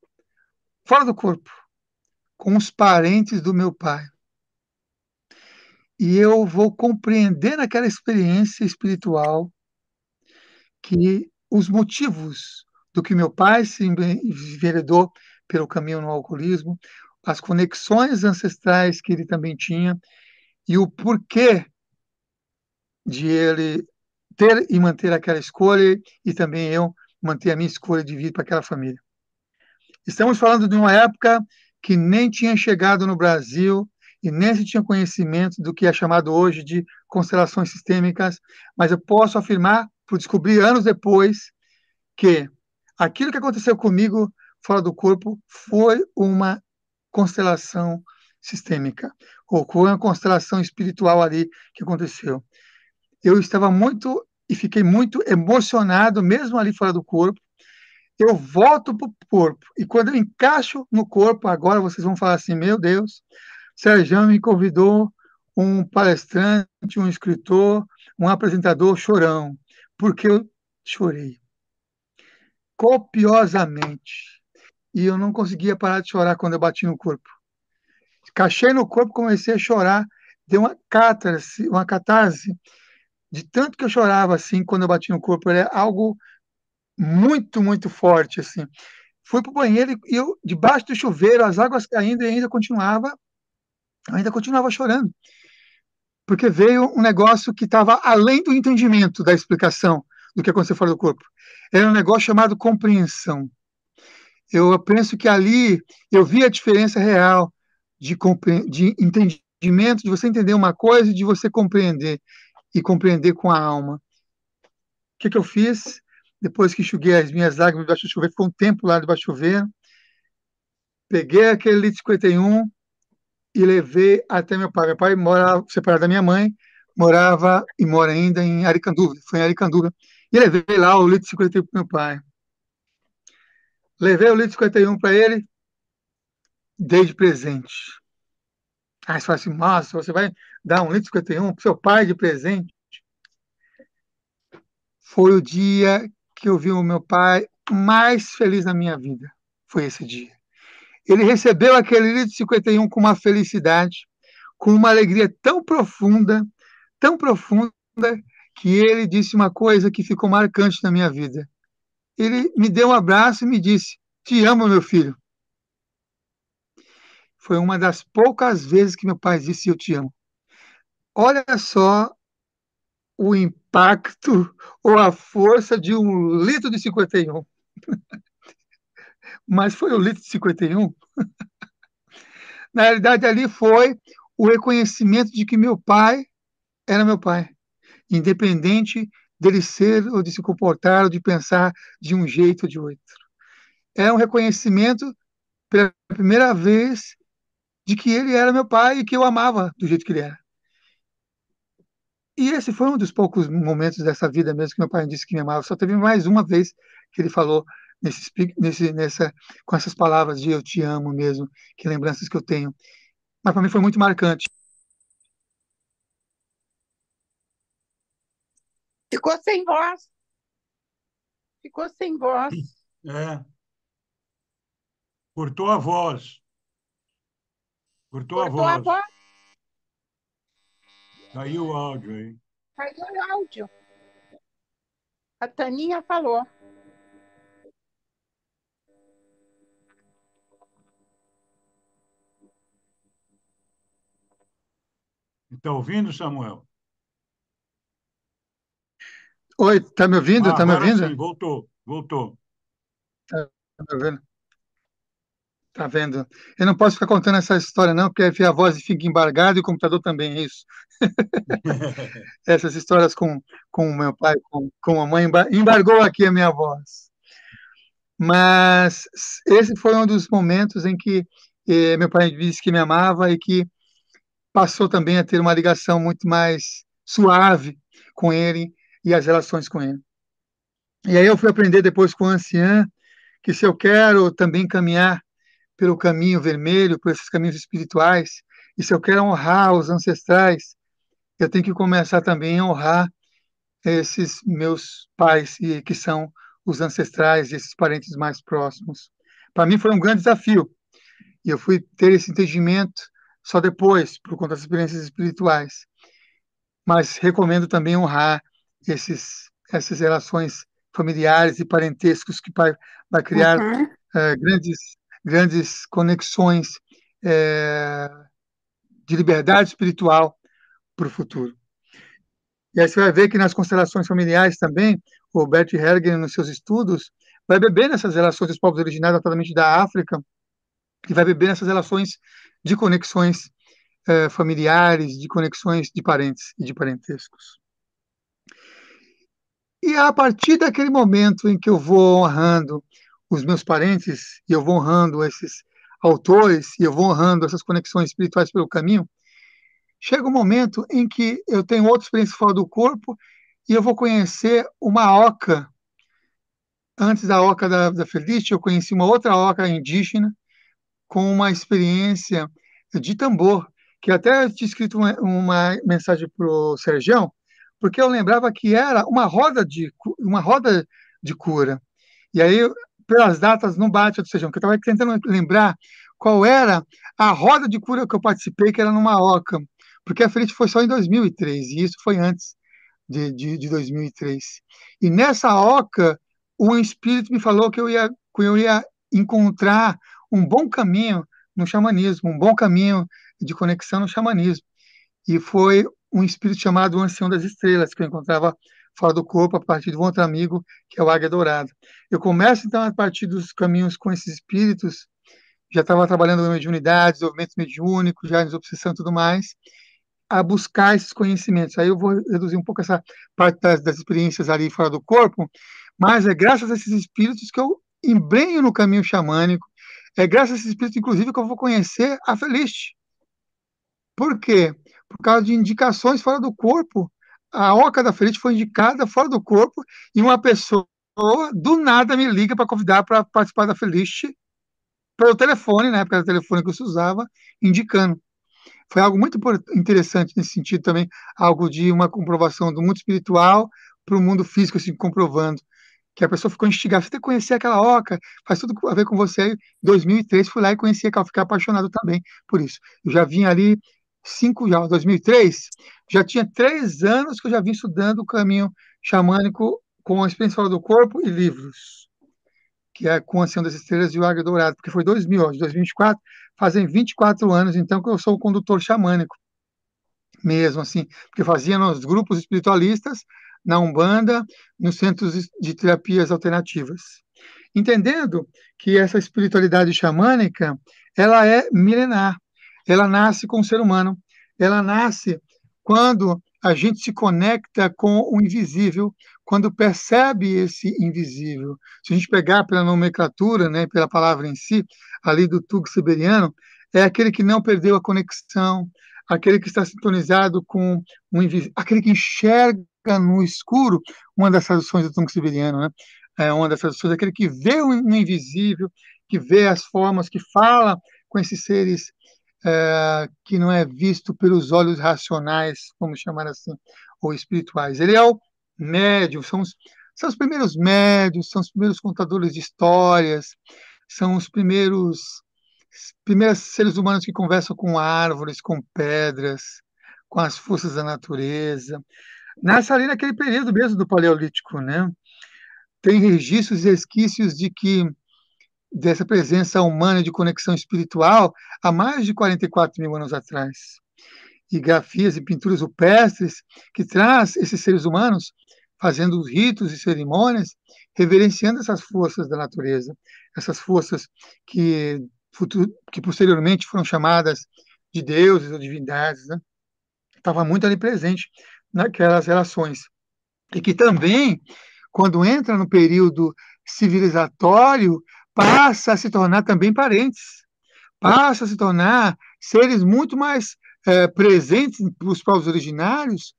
fora do corpo com os parentes do meu pai. E eu vou compreender naquela experiência espiritual que os motivos do que meu pai se enveredou pelo caminho no alcoolismo, as conexões ancestrais que ele também tinha e o porquê de ele ter e manter aquela escolha e também eu manter a minha escolha de vir para aquela família. Estamos falando de uma época que nem tinha chegado no Brasil e nem se tinha conhecimento do que é chamado hoje de constelações sistêmicas, mas eu posso afirmar, por descobrir anos depois, que aquilo que aconteceu comigo fora do corpo foi uma constelação sistêmica, ou foi uma constelação espiritual ali que aconteceu eu estava muito e fiquei muito emocionado, mesmo ali fora do corpo. Eu volto para o corpo e quando eu encaixo no corpo, agora vocês vão falar assim: meu Deus, Sérgio me convidou um palestrante, um escritor, um apresentador chorão, porque eu chorei copiosamente e eu não conseguia parar de chorar quando eu bati no corpo. Cachei no corpo, comecei a chorar, deu uma catarse, uma catarse de tanto que eu chorava assim quando eu bati no corpo, era é algo muito, muito forte assim. Fui pro banheiro e eu debaixo do chuveiro, as águas caindo e ainda continuava ainda continuava chorando. Porque veio um negócio que estava além do entendimento da explicação do que aconteceu fora do corpo. Era um negócio chamado compreensão. Eu penso que ali eu vi a diferença real de, de entendimento, de você entender uma coisa e de você compreender e compreender com a alma. O que, é que eu fiz? Depois que enxuguei as minhas lágrimas debaixo do chuveiro, ficou um tempo lá debaixo do chuveiro, peguei aquele litro 51 e levei até meu pai. Meu pai morava separado da minha mãe, morava e mora ainda em Aricanduva, foi em Aricanduva. E levei lá o litro 51 para meu pai. Levei o litro 51 para ele, dei de presente. Aí ah, você fala assim, nossa, você vai dar um litro 51 para seu pai de presente. Foi o dia que eu vi o meu pai mais feliz na minha vida. Foi esse dia. Ele recebeu aquele litro 51 com uma felicidade, com uma alegria tão profunda, tão profunda, que ele disse uma coisa que ficou marcante na minha vida. Ele me deu um abraço e me disse: Te amo, meu filho. Foi uma das poucas vezes que meu pai disse: Eu te amo. Olha só o impacto ou a força de um litro de 51. Mas foi o litro de 51? Na realidade, ali foi o reconhecimento de que meu pai era meu pai, independente dele ser ou de se comportar ou de pensar de um jeito ou de outro. É um reconhecimento pela primeira vez de que ele era meu pai e que eu amava do jeito que ele era. E esse foi um dos poucos momentos dessa vida mesmo que meu pai disse que me amava. Só teve mais uma vez que ele falou nesse, nesse, nessa, com essas palavras de eu te amo mesmo, que lembranças que eu tenho. Mas para mim foi muito marcante. Ficou sem voz. Ficou sem voz. É. Cortou a voz. Cortou, Cortou a voz. A voz. Caiu o áudio aí. Caiu o áudio. A Taninha falou. Está ouvindo, Samuel? Oi, está me ouvindo? Está ah, tá me ouvindo? Sim, voltou, voltou. Está me ouvindo? Tá vendo? Eu não posso ficar contando essa história, não, porque a voz fica embargada e o computador também, é isso. Essas histórias com, com meu pai, com, com a mãe, embargou aqui a minha voz. Mas esse foi um dos momentos em que eh, meu pai disse que me amava e que passou também a ter uma ligação muito mais suave com ele e as relações com ele. E aí eu fui aprender depois com o anciã que se eu quero também caminhar pelo caminho vermelho, por esses caminhos espirituais, e se eu quero honrar os ancestrais, eu tenho que começar também a honrar esses meus pais, que são os ancestrais, esses parentes mais próximos. Para mim foi um grande desafio, e eu fui ter esse entendimento só depois, por conta das experiências espirituais. Mas recomendo também honrar esses, essas relações familiares e parentescos que vai, vai criar uhum. uh, grandes grandes conexões é, de liberdade espiritual para o futuro. E aí você vai ver que nas constelações familiares também, o Bert Hergen, nos seus estudos, vai beber nessas relações dos povos originários, naturalmente da África, e vai beber nessas relações de conexões é, familiares, de conexões de parentes e de parentescos. E a partir daquele momento em que eu vou honrando os meus parentes e eu vou honrando esses autores e eu vou honrando essas conexões espirituais pelo caminho, chega um momento em que eu tenho outra experiência fora do corpo e eu vou conhecer uma oca. Antes da oca da, da Feliz, eu conheci uma outra oca indígena com uma experiência de tambor, que até tinha escrito uma, uma mensagem para o Sergião, porque eu lembrava que era uma roda de uma roda de cura. E aí pelas datas não bate ou seja eu estava tentando lembrar qual era a roda de cura que eu participei, que era numa oca, porque a frente foi só em 2003, e isso foi antes de, de, de 2003. E nessa oca, um espírito me falou que eu ia, que eu ia encontrar um bom caminho no xamanismo, um bom caminho de conexão no xamanismo. E foi um espírito chamado Ancião das Estrelas, que eu encontrava fora do corpo, a partir do outro amigo, que é o Águia Dourada. Eu começo, então, a partir dos caminhos com esses espíritos, já estava trabalhando na mediunidade, desenvolvimento mediúnico, já nos obsessão e tudo mais, a buscar esses conhecimentos. Aí eu vou reduzir um pouco essa parte das, das experiências ali fora do corpo, mas é graças a esses espíritos que eu embrenho no caminho xamânico, é graças a esses espíritos, inclusive, que eu vou conhecer a Feliz Por quê? Por causa de indicações fora do corpo a oca da frente foi indicada fora do corpo e uma pessoa do nada me liga para convidar para participar da Felist pelo telefone, na época era o telefone que eu usava, indicando. Foi algo muito interessante nesse sentido também, algo de uma comprovação do mundo espiritual para o mundo físico, assim, comprovando que a pessoa ficou instigada. Você tem que conhecer aquela oca, faz tudo a ver com você. Em 2003 fui lá e conheci aquela, fiquei apaixonado também por isso. Eu já vinha ali cinco já, 2003, já tinha três anos que eu já vim estudando o caminho xamânico com a experiência do corpo e livros, que é com a Senhora das Estrelas e o Águia Dourado, porque foi 2000, ó, de 2024, fazem 24 anos, então, que eu sou o condutor xamânico, mesmo assim, porque fazia nos grupos espiritualistas, na Umbanda, nos centros de terapias alternativas. Entendendo que essa espiritualidade xamânica, ela é milenar, ela nasce com o ser humano, ela nasce quando a gente se conecta com o invisível, quando percebe esse invisível. Se a gente pegar pela nomenclatura, né, pela palavra em si, ali do Tug Siberiano, é aquele que não perdeu a conexão, aquele que está sintonizado com o invisível, aquele que enxerga no escuro, uma das traduções do Tug Siberiano, né? É uma das traduções, aquele que vê o invisível, que vê as formas, que fala com esses seres é, que não é visto pelos olhos racionais, vamos chamar assim, ou espirituais. Ele é o médium, são os, são os primeiros médios, são os primeiros contadores de histórias, são os primeiros primeiros seres humanos que conversam com árvores, com pedras, com as forças da natureza. Nessa ali, naquele período mesmo do Paleolítico, né? Tem registros e resquícios de que dessa presença humana de conexão espiritual há mais de 44 mil anos atrás. E grafias e pinturas rupestres que traz esses seres humanos fazendo ritos e cerimônias, reverenciando essas forças da natureza, essas forças que, que posteriormente foram chamadas de deuses ou divindades, né? Estava muito ali presente naquelas relações. E que também, quando entra no período civilizatório, passa a se tornar também parentes, passa a se tornar seres muito mais é, presentes para os povos originários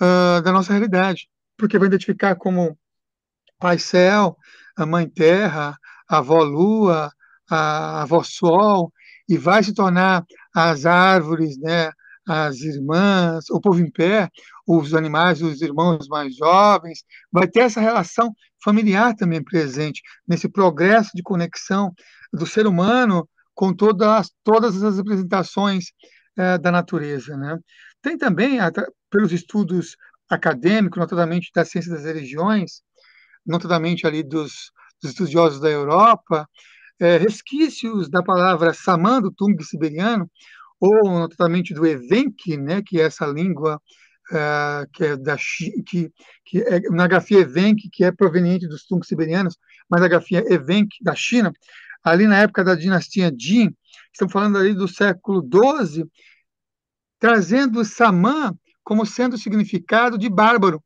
uh, da nossa realidade, porque vai identificar como Pai Céu, a Mãe Terra, a Avó Lua, a Avó Sol, e vai se tornar as árvores, né, as irmãs, o povo em pé, os animais, os irmãos mais jovens, vai ter essa relação familiar também presente nesse progresso de conexão do ser humano com todas, todas as representações eh, da natureza. Né? Tem também, pelos estudos acadêmicos, notadamente da ciência das religiões, notadamente ali dos, dos estudiosos da Europa, eh, resquícios da palavra samã, do tungue siberiano, ou notadamente do evenk, né, que é essa língua uh, que é da que, que é na grafia evenk que é proveniente dos tungos siberianos, mas a grafia evenk da China, ali na época da dinastia Jin, estamos falando ali do século XII, trazendo Samã como sendo significado de bárbaro,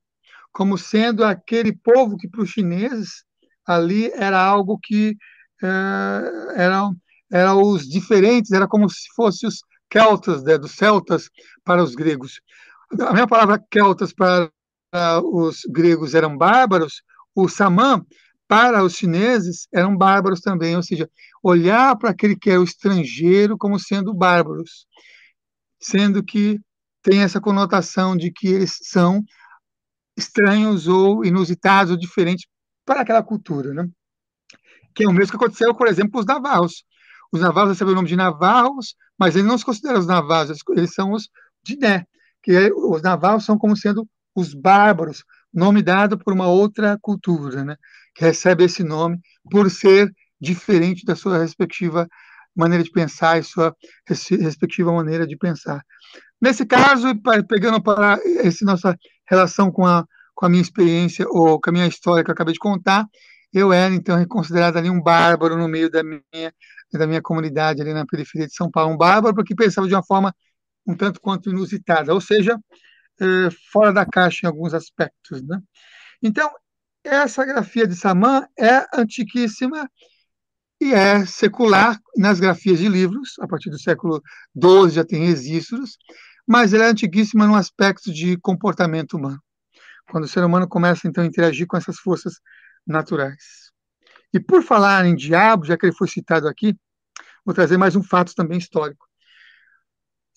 como sendo aquele povo que para os chineses ali era algo que uh, eram, eram os diferentes, era como se fossem os celtas, né, dos celtas para os gregos. A minha palavra celtas para os gregos eram bárbaros, o samã para os chineses eram bárbaros também, ou seja, olhar para aquele que é o estrangeiro como sendo bárbaros, sendo que tem essa conotação de que eles são estranhos ou inusitados ou diferentes para aquela cultura, né? Que é o mesmo que aconteceu, por exemplo, com os navarros. Os navarros recebem o nome de navarros, mas eles não se consideram os navarros, eles são os diné, que é, os navarros são como sendo os bárbaros, nome dado por uma outra cultura, né, que recebe esse nome por ser diferente da sua respectiva maneira de pensar e sua respectiva maneira de pensar. Nesse caso, pegando para essa nossa relação com a, com a minha experiência ou com a minha história que eu acabei de contar, eu era, então, considerado ali um bárbaro no meio da minha da minha comunidade ali na periferia de São Paulo, um bárbaro que pensava de uma forma um tanto quanto inusitada, ou seja, eh, fora da caixa em alguns aspectos. Né? Então, essa grafia de Saman é antiquíssima e é secular nas grafias de livros, a partir do século XII já tem registros, mas ela é antiquíssima no aspecto de comportamento humano, quando o ser humano começa, então, a interagir com essas forças naturais. E por falar em diabo, já que ele foi citado aqui, vou trazer mais um fato também histórico.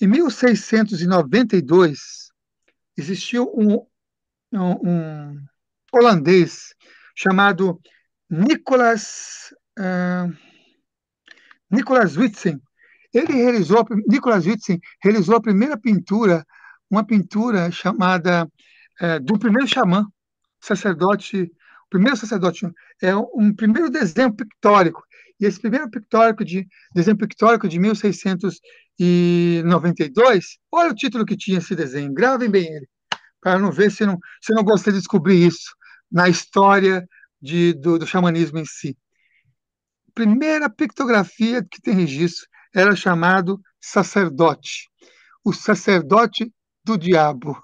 Em 1692, existiu um, um, um holandês chamado Nicolas, uh, Nicolas Witsen. Ele realizou, Nicolas Witsen realizou a primeira pintura, uma pintura chamada uh, do primeiro xamã, sacerdote primeiro sacerdote, é um primeiro desenho pictórico. E esse primeiro pictórico de desenho pictórico de 1692, olha o título que tinha esse desenho, gravem bem ele, para não ver se não, se não gostei de descobrir isso na história de, do, do xamanismo em si. Primeira pictografia que tem registro era chamado sacerdote, o sacerdote do diabo.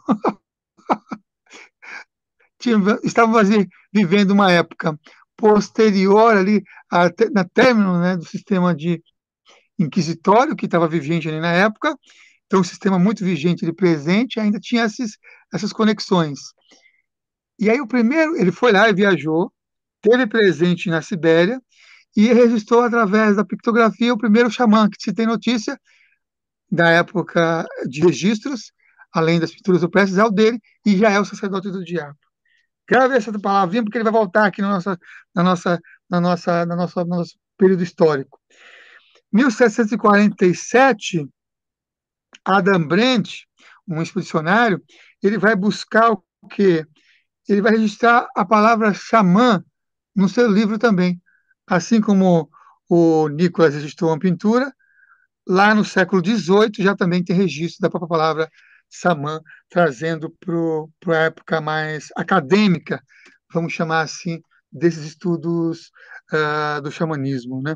estava vazio vivendo uma época posterior ali a, na término né, do sistema de inquisitório que estava vigente ali na época, então o um sistema muito vigente ali presente ainda tinha esses, essas conexões. E aí o primeiro, ele foi lá e viajou, teve presente na Sibéria e registrou através da pictografia o primeiro xamã que se tem notícia da época de registros, além das pinturas do rupestres, é o dele e já é o sacerdote do diabo. Grave essa palavrinha, porque ele vai voltar aqui na nossa, na nossa, na nossa, na nossa, no nosso período histórico. 1747, Adam Brent, um expedicionário, ele vai buscar o quê? Ele vai registrar a palavra xamã no seu livro também. Assim como o Nicolas registrou uma pintura, lá no século XVIII já também tem registro da própria palavra Saman, trazendo para a época mais acadêmica, vamos chamar assim, desses estudos uh, do xamanismo. Né?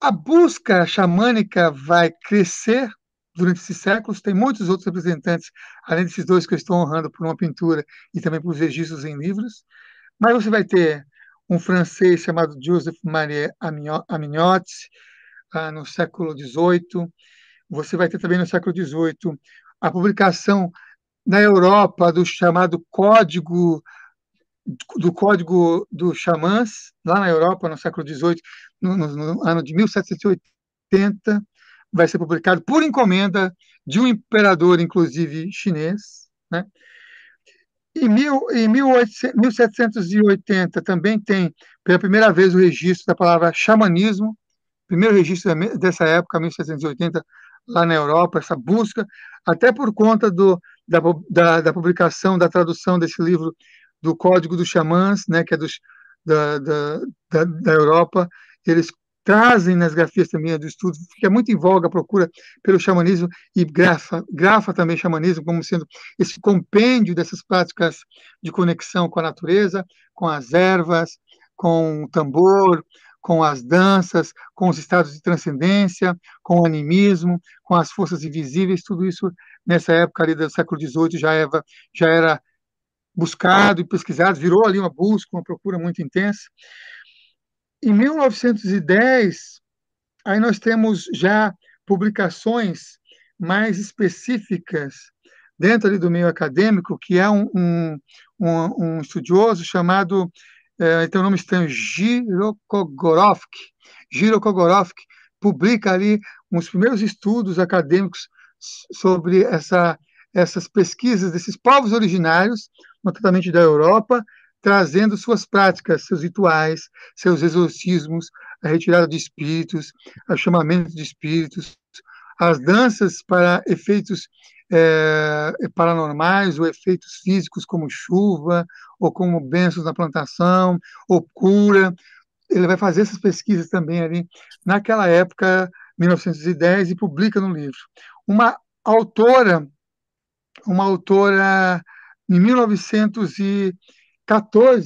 A busca xamânica vai crescer durante esses séculos, tem muitos outros representantes, além desses dois que eu estou honrando por uma pintura e também por registros em livros, mas você vai ter um francês chamado Joseph Marie Aminot ah, no século XVIII, você vai ter também no século XVIII a publicação na Europa do chamado Código do Código dos Xamãs, lá na Europa, no século XVIII, no, no, no ano de 1780, vai ser publicado por encomenda de um imperador, inclusive chinês. Né? Em, mil, em 1780 também tem, pela primeira vez, o registro da palavra xamanismo, primeiro registro dessa época, 1780, lá na Europa, essa busca, até por conta do, da, da, da publicação, da tradução desse livro do Código dos Xamãs, né, que é dos, da, da, da, da Europa, eles trazem nas grafias também do estudo, fica muito em voga a procura pelo xamanismo e grafa, grafa também xamanismo como sendo esse compêndio dessas práticas de conexão com a natureza, com as ervas, com o tambor, com as danças, com os estados de transcendência, com o animismo, com as forças invisíveis, tudo isso nessa época ali do século XVIII já era, já era buscado e pesquisado, virou ali uma busca, uma procura muito intensa. Em 1910, aí nós temos já publicações mais específicas dentro ali do meio acadêmico, que é um, um, um, um estudioso chamado é, então o nome estranho, Girokogorovsky. Girokogorovsky publica ali uns primeiros estudos acadêmicos sobre essa, essas pesquisas desses povos originários, notadamente da Europa, trazendo suas práticas, seus rituais, seus exorcismos, a retirada de espíritos, o chamamento de espíritos, as danças para efeitos é, é, paranormais ou efeitos físicos como chuva ou como bênçãos na plantação ou cura. Ele vai fazer essas pesquisas também ali naquela época, 1910, e publica no livro. Uma autora, uma autora em 1914,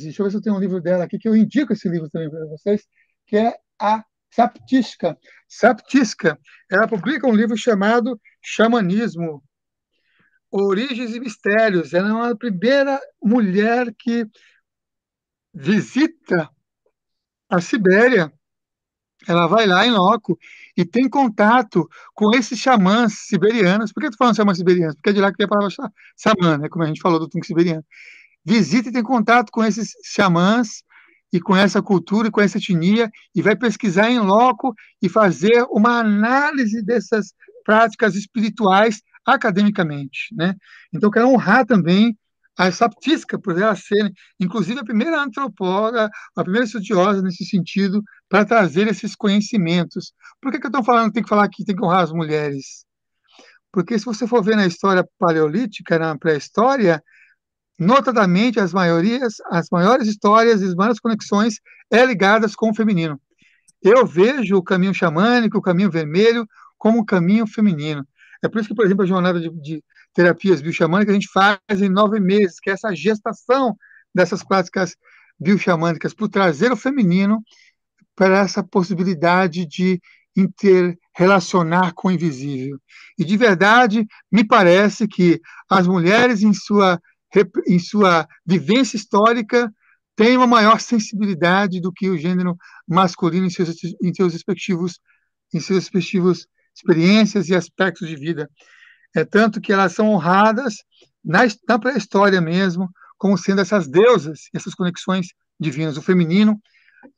deixa eu ver se eu tenho um livro dela aqui, que eu indico esse livro também para vocês, que é a Saptisca. Saptisca, ela publica um livro chamado Xamanismo, Origens e Mistérios. Ela é a primeira mulher que visita a Sibéria. Ela vai lá em loco e tem contato com esses xamãs siberianos. Por que eu tô falando xamãs siberianos? Porque é de lá que vem a palavra xamã, né? Como a gente falou do tunque siberiano. Visita e tem contato com esses xamãs e com essa cultura e com essa etnia e vai pesquisar em loco e fazer uma análise dessas práticas espirituais academicamente. Né? Então, quero honrar também a Sapfisca, por ela ser, inclusive, a primeira antropóloga, a primeira estudiosa nesse sentido, para trazer esses conhecimentos. Por que, que eu estou falando tem que falar que tem que honrar as mulheres? Porque se você for ver na história paleolítica, na pré-história, notadamente as maiorias, as maiores histórias e as maiores conexões é ligadas com o feminino. Eu vejo o caminho xamânico, o caminho vermelho, como um caminho feminino. É por isso que, por exemplo, a jornada de, de terapias bioxamânicas a gente faz em nove meses, que é essa gestação dessas práticas bioxamânicas para trazer o feminino para essa possibilidade de interrelacionar com o invisível. E de verdade, me parece que as mulheres em sua em sua vivência histórica têm uma maior sensibilidade do que o gênero masculino em seus, em seus respectivos em seus respectivos experiências e aspectos de vida. É tanto que elas são honradas na, na pré-história mesmo, como sendo essas deusas, essas conexões divinas. O feminino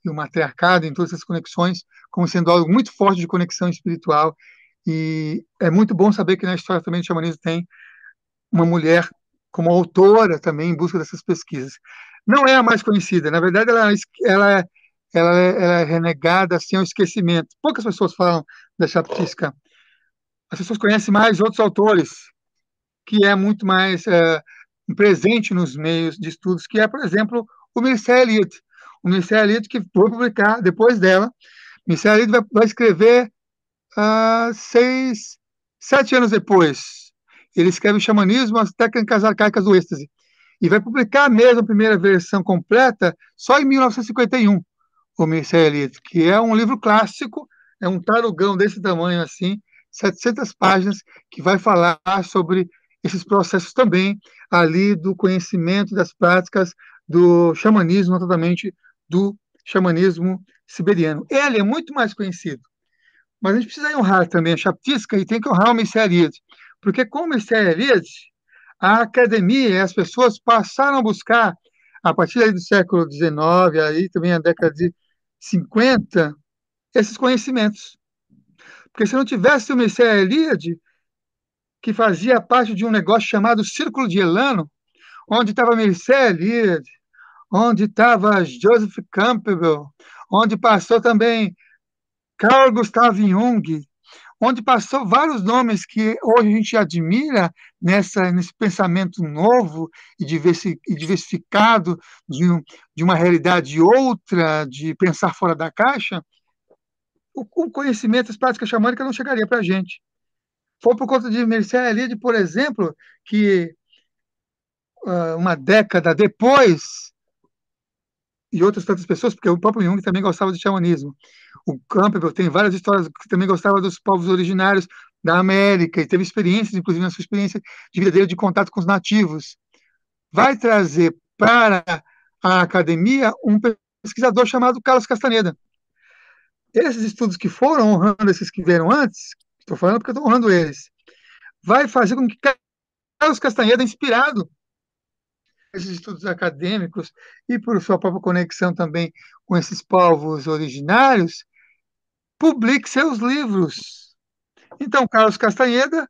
e o matriarcado, em todas essas conexões, como sendo algo muito forte de conexão espiritual. E é muito bom saber que na história também do xamanismo tem uma mulher como autora também em busca dessas pesquisas. Não é a mais conhecida, na verdade, ela, é ela é ela é, ela é renegada assim ao esquecimento. Poucas pessoas falam da Chapisca. As pessoas conhecem mais outros autores, que é muito mais é, presente nos meios de estudos, que é, por exemplo, o Mircea Eliade. O Mircea Eliade que foi publicar depois dela. Mircea Eliade vai, vai escrever uh, seis, sete anos depois. Ele escreve o xamanismo, as técnicas arcaicas do êxtase. E vai publicar mesmo a primeira versão completa só em 1951. Comércio Elite, que é um livro clássico, é um tarugão desse tamanho assim, 700 páginas, que vai falar sobre esses processos também ali do conhecimento das práticas do xamanismo, notadamente do xamanismo siberiano. Ele é muito mais conhecido, mas a gente precisa honrar também a chapisca e tem que honrar o Messiarias, porque com o Messiarias, a academia e as pessoas passaram a buscar, a partir do século XIX, aí também a década de 50 esses conhecimentos. Porque se não tivesse o Messias Elíade, que fazia parte de um negócio chamado Círculo de Elano, onde estava Mircea Elíade, onde estava Joseph Campbell, onde passou também Carl Gustav Jung, onde passou vários nomes que hoje a gente admira nessa, nesse pensamento novo e diversificado de, um, de uma realidade outra, de pensar fora da caixa, o, o conhecimento, das práticas xamânicas não chegaria para a gente. Foi por conta de Mircea Eliade, por exemplo, que ah, uma década depois, e outras tantas pessoas, porque o próprio Jung também gostava de xamanismo. O Campbell tem várias histórias que também gostava dos povos originários, da América e teve experiências, inclusive na sua experiência de vida dele de contato com os nativos, vai trazer para a academia um pesquisador chamado Carlos Castaneda. Esses estudos que foram honrando esses que vieram antes, estou falando porque estou honrando eles, vai fazer com que Carlos Castaneda, inspirado esses estudos acadêmicos e por sua própria conexão também com esses povos originários, publique seus livros então, Carlos Castaneda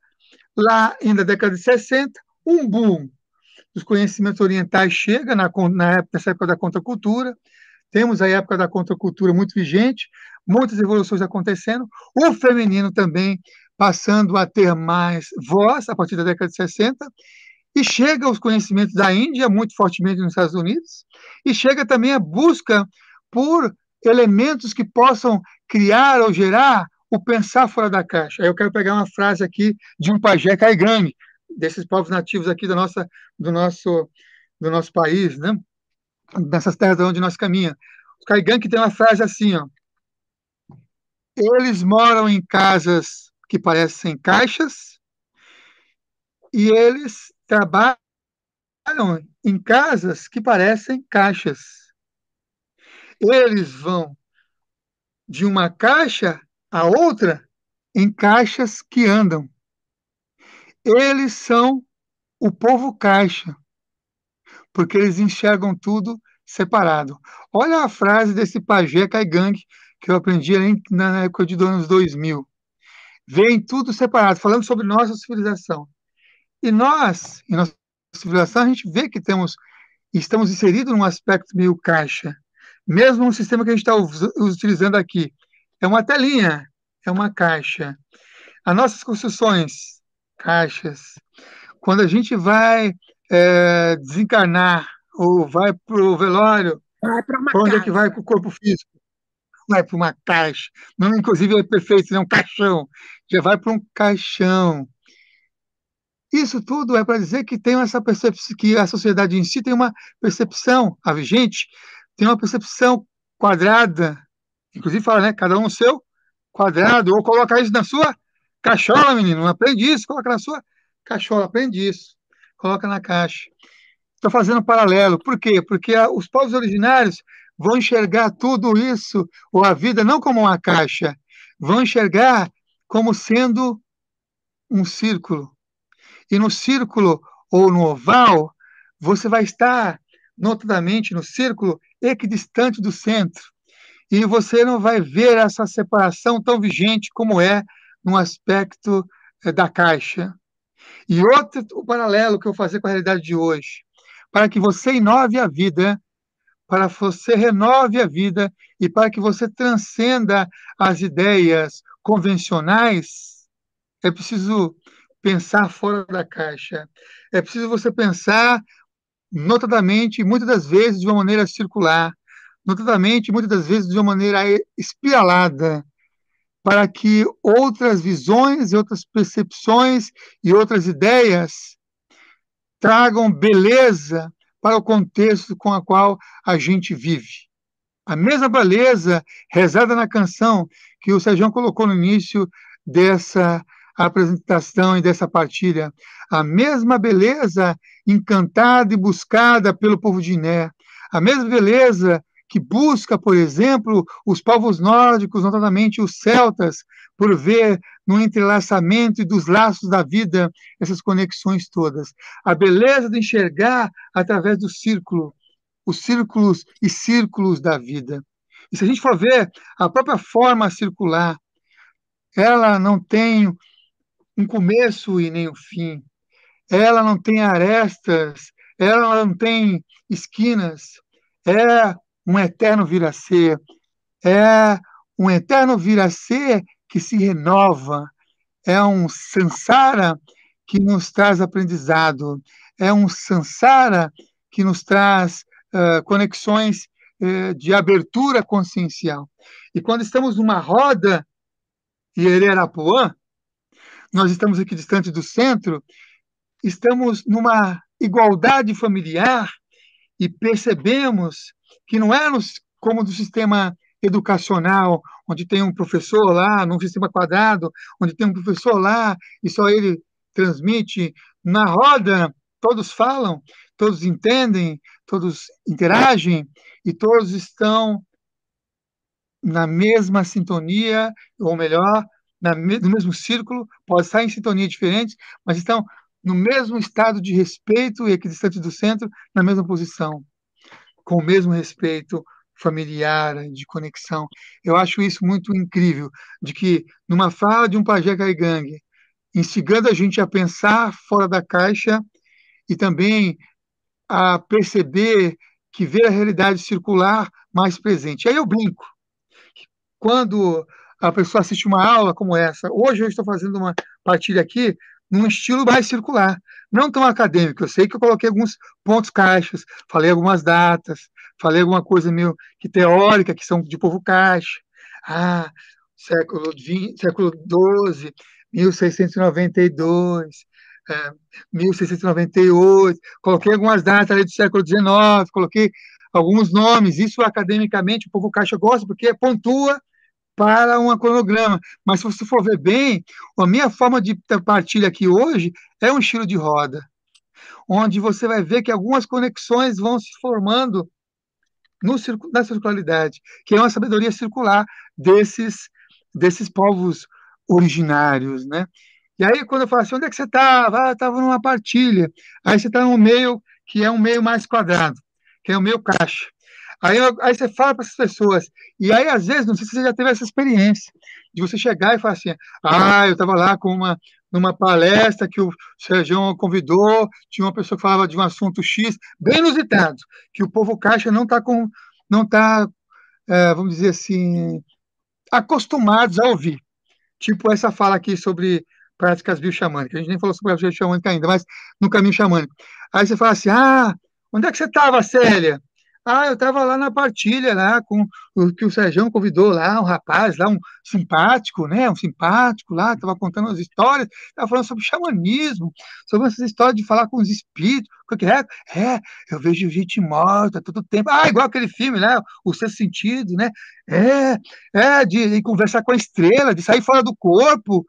lá ainda na década de 60, um boom dos conhecimentos orientais chega na, na época, nessa época da contracultura. Temos a época da contracultura muito vigente, muitas evoluções acontecendo. O feminino também passando a ter mais voz a partir da década de 60 e chega os conhecimentos da Índia muito fortemente nos Estados Unidos e chega também a busca por elementos que possam criar ou gerar o pensar fora da caixa. Aí eu quero pegar uma frase aqui de um pajé caigrame, desses povos nativos aqui da nossa, do, nosso, do nosso país, né? nessas terras onde nós caminhamos. O caigrame que tem uma frase assim, ó, eles moram em casas que parecem caixas e eles trabalham em casas que parecem caixas. Eles vão de uma caixa a outra em caixas que andam. Eles são o povo caixa, porque eles enxergam tudo separado. Olha a frase desse pajé caigangue que eu aprendi na época de anos 2000. Vem tudo separado, falando sobre nossa civilização. E nós, em nossa civilização, a gente vê que temos estamos inseridos num aspecto meio caixa. Mesmo no sistema que a gente está utilizando aqui, é uma telinha, é uma caixa. As nossas construções, caixas, quando a gente vai é, desencarnar ou vai para o velório, vai onde caixa. é que vai para o corpo físico? Vai para uma caixa. Não, inclusive, é perfeito, é um caixão. Já vai para um caixão. Isso tudo é para dizer que tem essa percepção, que a sociedade em si tem uma percepção, a vigente, tem uma percepção quadrada Inclusive fala, né? Cada um o seu quadrado, ou coloca isso na sua cachola, menino. Aprende isso, coloca na sua cachola, aprende isso. Coloca na caixa. Estou fazendo um paralelo. Por quê? Porque os povos originários vão enxergar tudo isso, ou a vida, não como uma caixa, vão enxergar como sendo um círculo. E no círculo ou no oval, você vai estar, notadamente no círculo, equidistante do centro e você não vai ver essa separação tão vigente como é no aspecto eh, da caixa. E outro o paralelo que eu fazer com a realidade de hoje, para que você inove a vida, para que você renove a vida e para que você transcenda as ideias convencionais, é preciso pensar fora da caixa. É preciso você pensar, notadamente, muitas das vezes de uma maneira circular notadamente, muitas das vezes, de uma maneira espiralada, para que outras visões, e outras percepções e outras ideias tragam beleza para o contexto com o qual a gente vive. A mesma beleza rezada na canção que o Sérgio colocou no início dessa apresentação e dessa partilha. A mesma beleza encantada e buscada pelo povo de Iné. A mesma beleza que busca, por exemplo, os povos nórdicos, notadamente os celtas, por ver no entrelaçamento e dos laços da vida essas conexões todas. A beleza de enxergar através do círculo, os círculos e círculos da vida. E se a gente for ver a própria forma circular, ela não tem um começo e nem um fim. Ela não tem arestas, ela não tem esquinas. É um eterno vir a ser. É um eterno vir a ser que se renova. É um sansara que nos traz aprendizado. É um sansara que nos traz uh, conexões uh, de abertura consciencial. E quando estamos numa roda e Erapuã, nós estamos aqui distante do centro, estamos numa igualdade familiar e percebemos que não é como do sistema educacional, onde tem um professor lá, num sistema quadrado, onde tem um professor lá e só ele transmite. Na roda, todos falam, todos entendem, todos interagem e todos estão na mesma sintonia, ou melhor, na, no mesmo círculo, pode estar em sintonia diferente, mas estão no mesmo estado de respeito e equidistante do centro, na mesma posição, com o mesmo respeito familiar, de conexão. Eu acho isso muito incrível, de que numa fala de um pajé caigangue, instigando a gente a pensar fora da caixa e também a perceber que vê a realidade circular mais presente. Aí eu brinco. Quando a pessoa assiste uma aula como essa, hoje eu estou fazendo uma partilha aqui num estilo mais circular, não tão acadêmico. Eu sei que eu coloquei alguns pontos caixas, falei algumas datas, falei alguma coisa meio que teórica, que são de povo caixa. Ah, século XX, século XII, 1692, é, 1698, coloquei algumas datas ali do século XIX, coloquei alguns nomes, isso academicamente o povo caixa gosta, porque pontua para um cronograma. Mas se você for ver bem, a minha forma de partilha aqui hoje é um estilo de roda, onde você vai ver que algumas conexões vão se formando no, na circularidade, que é uma sabedoria circular desses, desses povos originários, né? E aí, quando eu falo assim, onde é que você tá? estava? Ah, estava numa partilha. Aí você está no meio, que é um meio mais quadrado, que é o meio caixa. Aí, aí você fala para essas pessoas. E aí, às vezes, não sei se você já teve essa experiência, de você chegar e falar assim: ah, eu estava lá com uma, numa palestra que o Sérgio convidou, tinha uma pessoa que falava de um assunto X, bem inusitado, que o povo caixa não está com. não está, é, vamos dizer assim, acostumados a ouvir. Tipo essa fala aqui sobre práticas bioxamânicas. A gente nem falou sobre a bioxamânica ainda, mas no caminho xamânico. Aí você fala assim: ah, onde é que você estava, Célia? Ah, eu estava lá na partilha, lá, com o que o Sérgio convidou lá, um rapaz lá, um simpático, né? Um simpático lá, estava contando as histórias, estava falando sobre xamanismo, sobre essas histórias de falar com os espíritos, o que é? É, eu vejo gente morta todo tempo. Ah, igual aquele filme, né? O Sexto Sentido, né? É, é, de, de conversar com a estrela, de sair fora do corpo,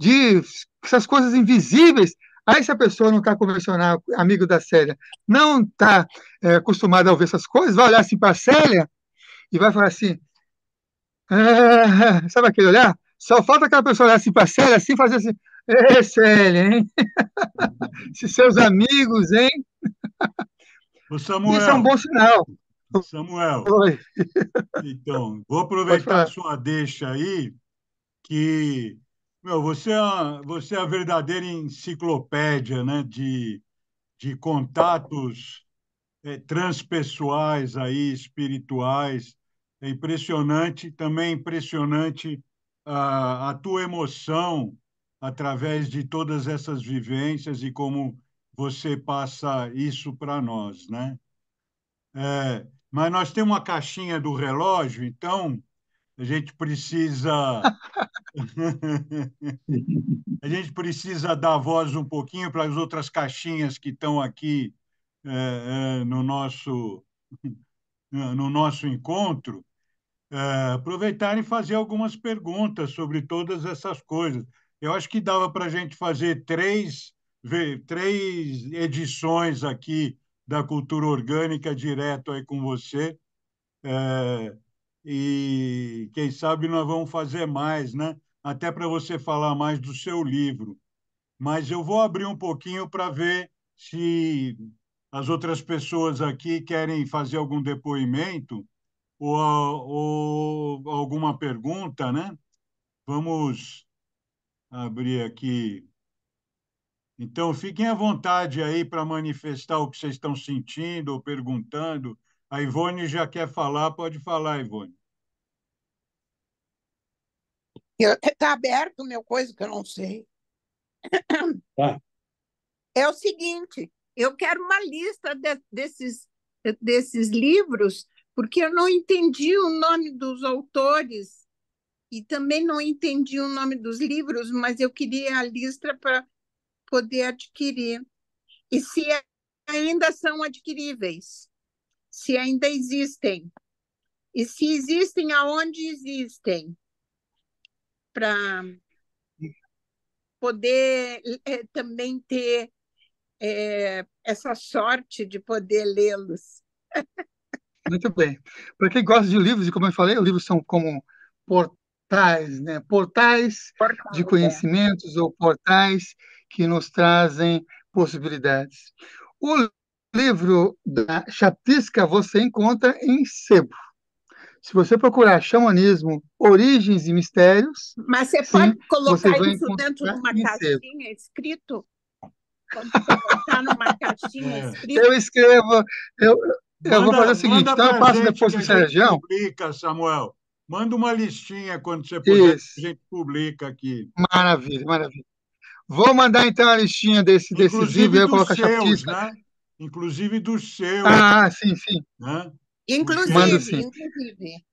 de essas coisas invisíveis. Aí, se a pessoa não está convencional, amigo da Célia, não está é, acostumada a ouvir essas coisas, vai olhar assim para a Célia e vai falar assim: ah, sabe aquele olhar? Só falta aquela pessoa olhar assim para a Célia, assim, fazer assim: Ê, Célia, hein? Se seus amigos, hein? O Samuel. Isso é um bom sinal. Samuel. Oi. Então, vou aproveitar sua deixa aí, que meu, você é, a, você é a verdadeira enciclopédia né, de, de contatos é, transpessoais, aí, espirituais. É impressionante, também é impressionante a, a tua emoção através de todas essas vivências e como você passa isso para nós, né? É, mas nós temos uma caixinha do relógio, então a gente precisa. a gente precisa dar voz um pouquinho para as outras caixinhas que estão aqui é, é, no, nosso, no nosso encontro, é, aproveitar e fazer algumas perguntas sobre todas essas coisas. Eu acho que dava para a gente fazer três, três edições aqui da cultura orgânica direto aí com você. É, e quem sabe nós vamos fazer mais, né? Até para você falar mais do seu livro. Mas eu vou abrir um pouquinho para ver se as outras pessoas aqui querem fazer algum depoimento ou, ou alguma pergunta, né? Vamos abrir aqui. Então, fiquem à vontade aí para manifestar o que vocês estão sentindo ou perguntando a Ivone já quer falar, pode falar, Ivone. Está aberto meu coisa que eu não sei. Tá. É o seguinte, eu quero uma lista de, desses, desses livros, porque eu não entendi o nome dos autores e também não entendi o nome dos livros, mas eu queria a lista para poder adquirir. E se ainda são adquiríveis se ainda existem. E se existem, aonde existem? Para poder é, também ter é, essa sorte de poder lê-los. Muito bem. Para quem gosta de livros, e como eu falei, os livros são como portais, né? Portais, de é. conhecimentos é. ou portais que nos trazem possibilidades. O livro da Chapisca você encontra em sebo. Se você procurar xamanismo, origens e mistérios. Mas você sim, pode colocar você isso dentro de uma caixinha escrito? Pode colocar numa caixinha é. escrito. Eu escrevo. Eu, manda, eu vou fazer o seguinte: então eu passo depois para o Sérgio. Publica, Samuel. Manda uma listinha quando você puder, isso. a gente publica aqui. Maravilha, maravilha. Vou mandar então a listinha desse, Inclusive desse livro, eu coloco a chapisca. Né? inclusive do seu Ah, sim, sim. Né? Inclusive, Mando, sim. inclusive.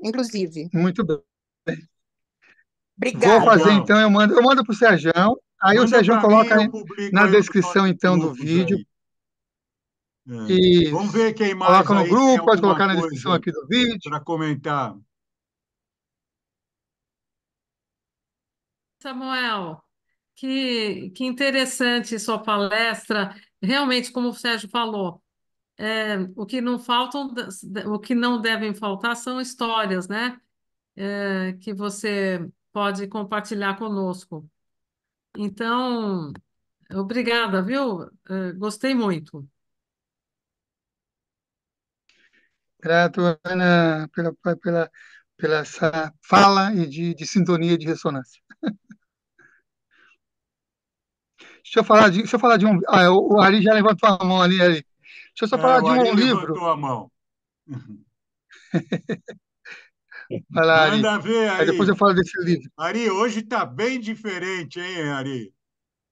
Inclusive. Muito bem. Obrigada. Vou fazer então, eu mando, eu mando para o Sérgio. Aí Manda o Sérgio coloca mim, na descrição então do vídeo. É. E Vamos ver quem mais. Coloca no grupo, pode colocar na descrição aqui do vídeo. Para comentar. Samuel. Que, que interessante sua palestra. Realmente, como o Sérgio falou, é, o que não faltam, o que não devem faltar são histórias, né? É, que você pode compartilhar conosco. Então, obrigada, viu? É, gostei muito. Grato, Ana, pela, pela, pela essa fala e de, de sintonia de ressonância. Deixa eu falar de, deixa eu falar de um. Ah, é, o Ari já levantou a mão ali, Ari. Deixa eu só é, falar de um Ari livro. levantou a mão. Vai lá, Ari. Manda ver, Ari. Aí depois eu falo desse livro. Ari, hoje está bem diferente, hein, Ari?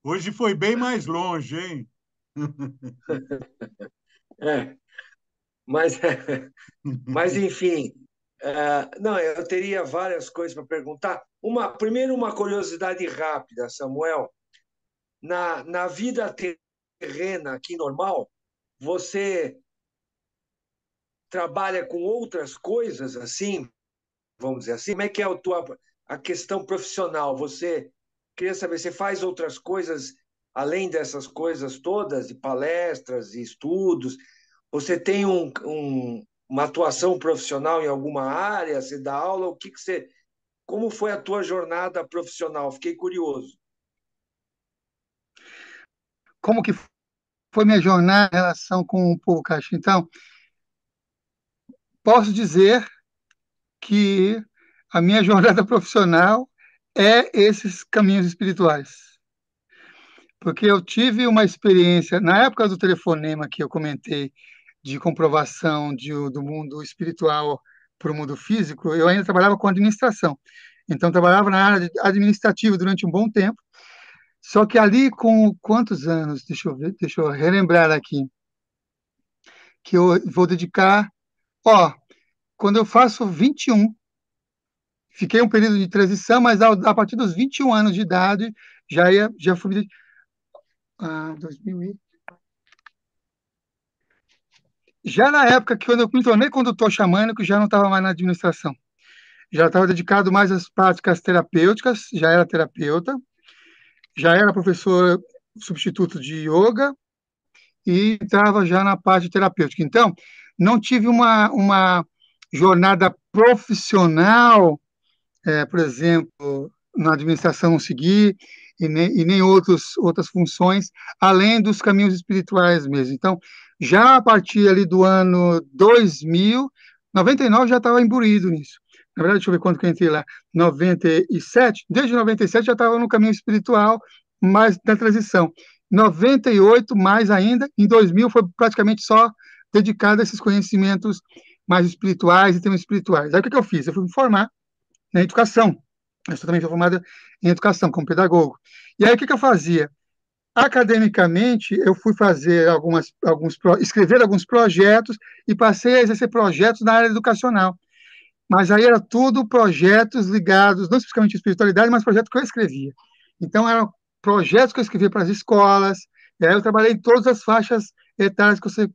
Hoje foi bem mais longe, hein? é. Mas, mas enfim, uh, não, eu teria várias coisas para perguntar. Uma, primeiro, uma curiosidade rápida, Samuel na, na vida terrena aqui normal, você trabalha com outras coisas assim, vamos dizer assim. Como é que é a tua a questão profissional? Você queria saber, você faz outras coisas além dessas coisas todas, de palestras e estudos? Você tem um, um, uma atuação profissional em alguma área? Você dá aula? O que, que você. Como foi a tua jornada profissional? Fiquei curioso como que foi minha jornada em relação com o podcast. Então, posso dizer que a minha jornada profissional é esses caminhos espirituais. Porque eu tive uma experiência, na época do telefonema que eu comentei, de comprovação de, do mundo espiritual para o mundo físico, eu ainda trabalhava com administração. Então, trabalhava na área administrativa durante um bom tempo, só que ali com quantos anos? Deixa eu ver, deixa eu relembrar aqui. Que eu vou dedicar. Ó, quando eu faço 21, fiquei um período de transição, mas a, a partir dos 21 anos de idade já ia, já fui. Ah, Já na época que eu me tornei condutor xamânico, já não estava mais na administração. Já estava dedicado mais às práticas terapêuticas, já era terapeuta já era professora substituto de yoga e estava já na parte terapêutica. Então, não tive uma, uma jornada profissional, é, por exemplo, na administração seguir, e nem, e nem outros, outras funções, além dos caminhos espirituais mesmo. Então, já a partir ali do ano 2000, 99 já estava imbuído nisso na verdade, deixa eu ver quanto que eu entrei lá, 97, desde 97 já estava no caminho espiritual, mas na transição. 98 mais ainda, em 2000 foi praticamente só dedicado a esses conhecimentos mais espirituais e temas espirituais. Aí o que, que eu fiz? Eu fui me formar na educação. Eu sou também formada em educação, como pedagogo. E aí o que, que eu fazia? Academicamente, eu fui fazer algumas, alguns, escrever alguns projetos e passei a exercer projetos na área educacional mas aí era tudo projetos ligados, não especificamente à espiritualidade, mas projetos que eu escrevia. Então, eram projetos que eu escrevia para as escolas, eu trabalhei em todas as faixas etárias que você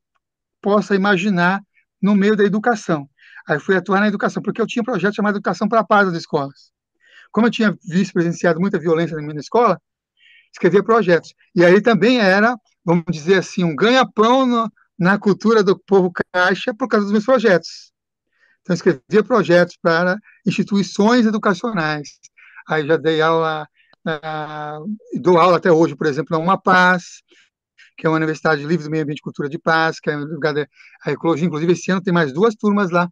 possa imaginar no meio da educação. Aí fui atuar na educação, porque eu tinha um projeto chamado Educação para a Paz das Escolas. Como eu tinha visto, presenciado muita violência na minha escola, escrevia projetos. E aí também era, vamos dizer assim, um ganha-pão na cultura do povo caixa por causa dos meus projetos. Então, escrevia projetos para instituições educacionais. Aí já dei aula, uh, dou aula até hoje, por exemplo, na Uma Paz, que é uma universidade livre do meio ambiente e cultura de paz, que é ligada à ecologia. Inclusive, esse ano tem mais duas turmas lá,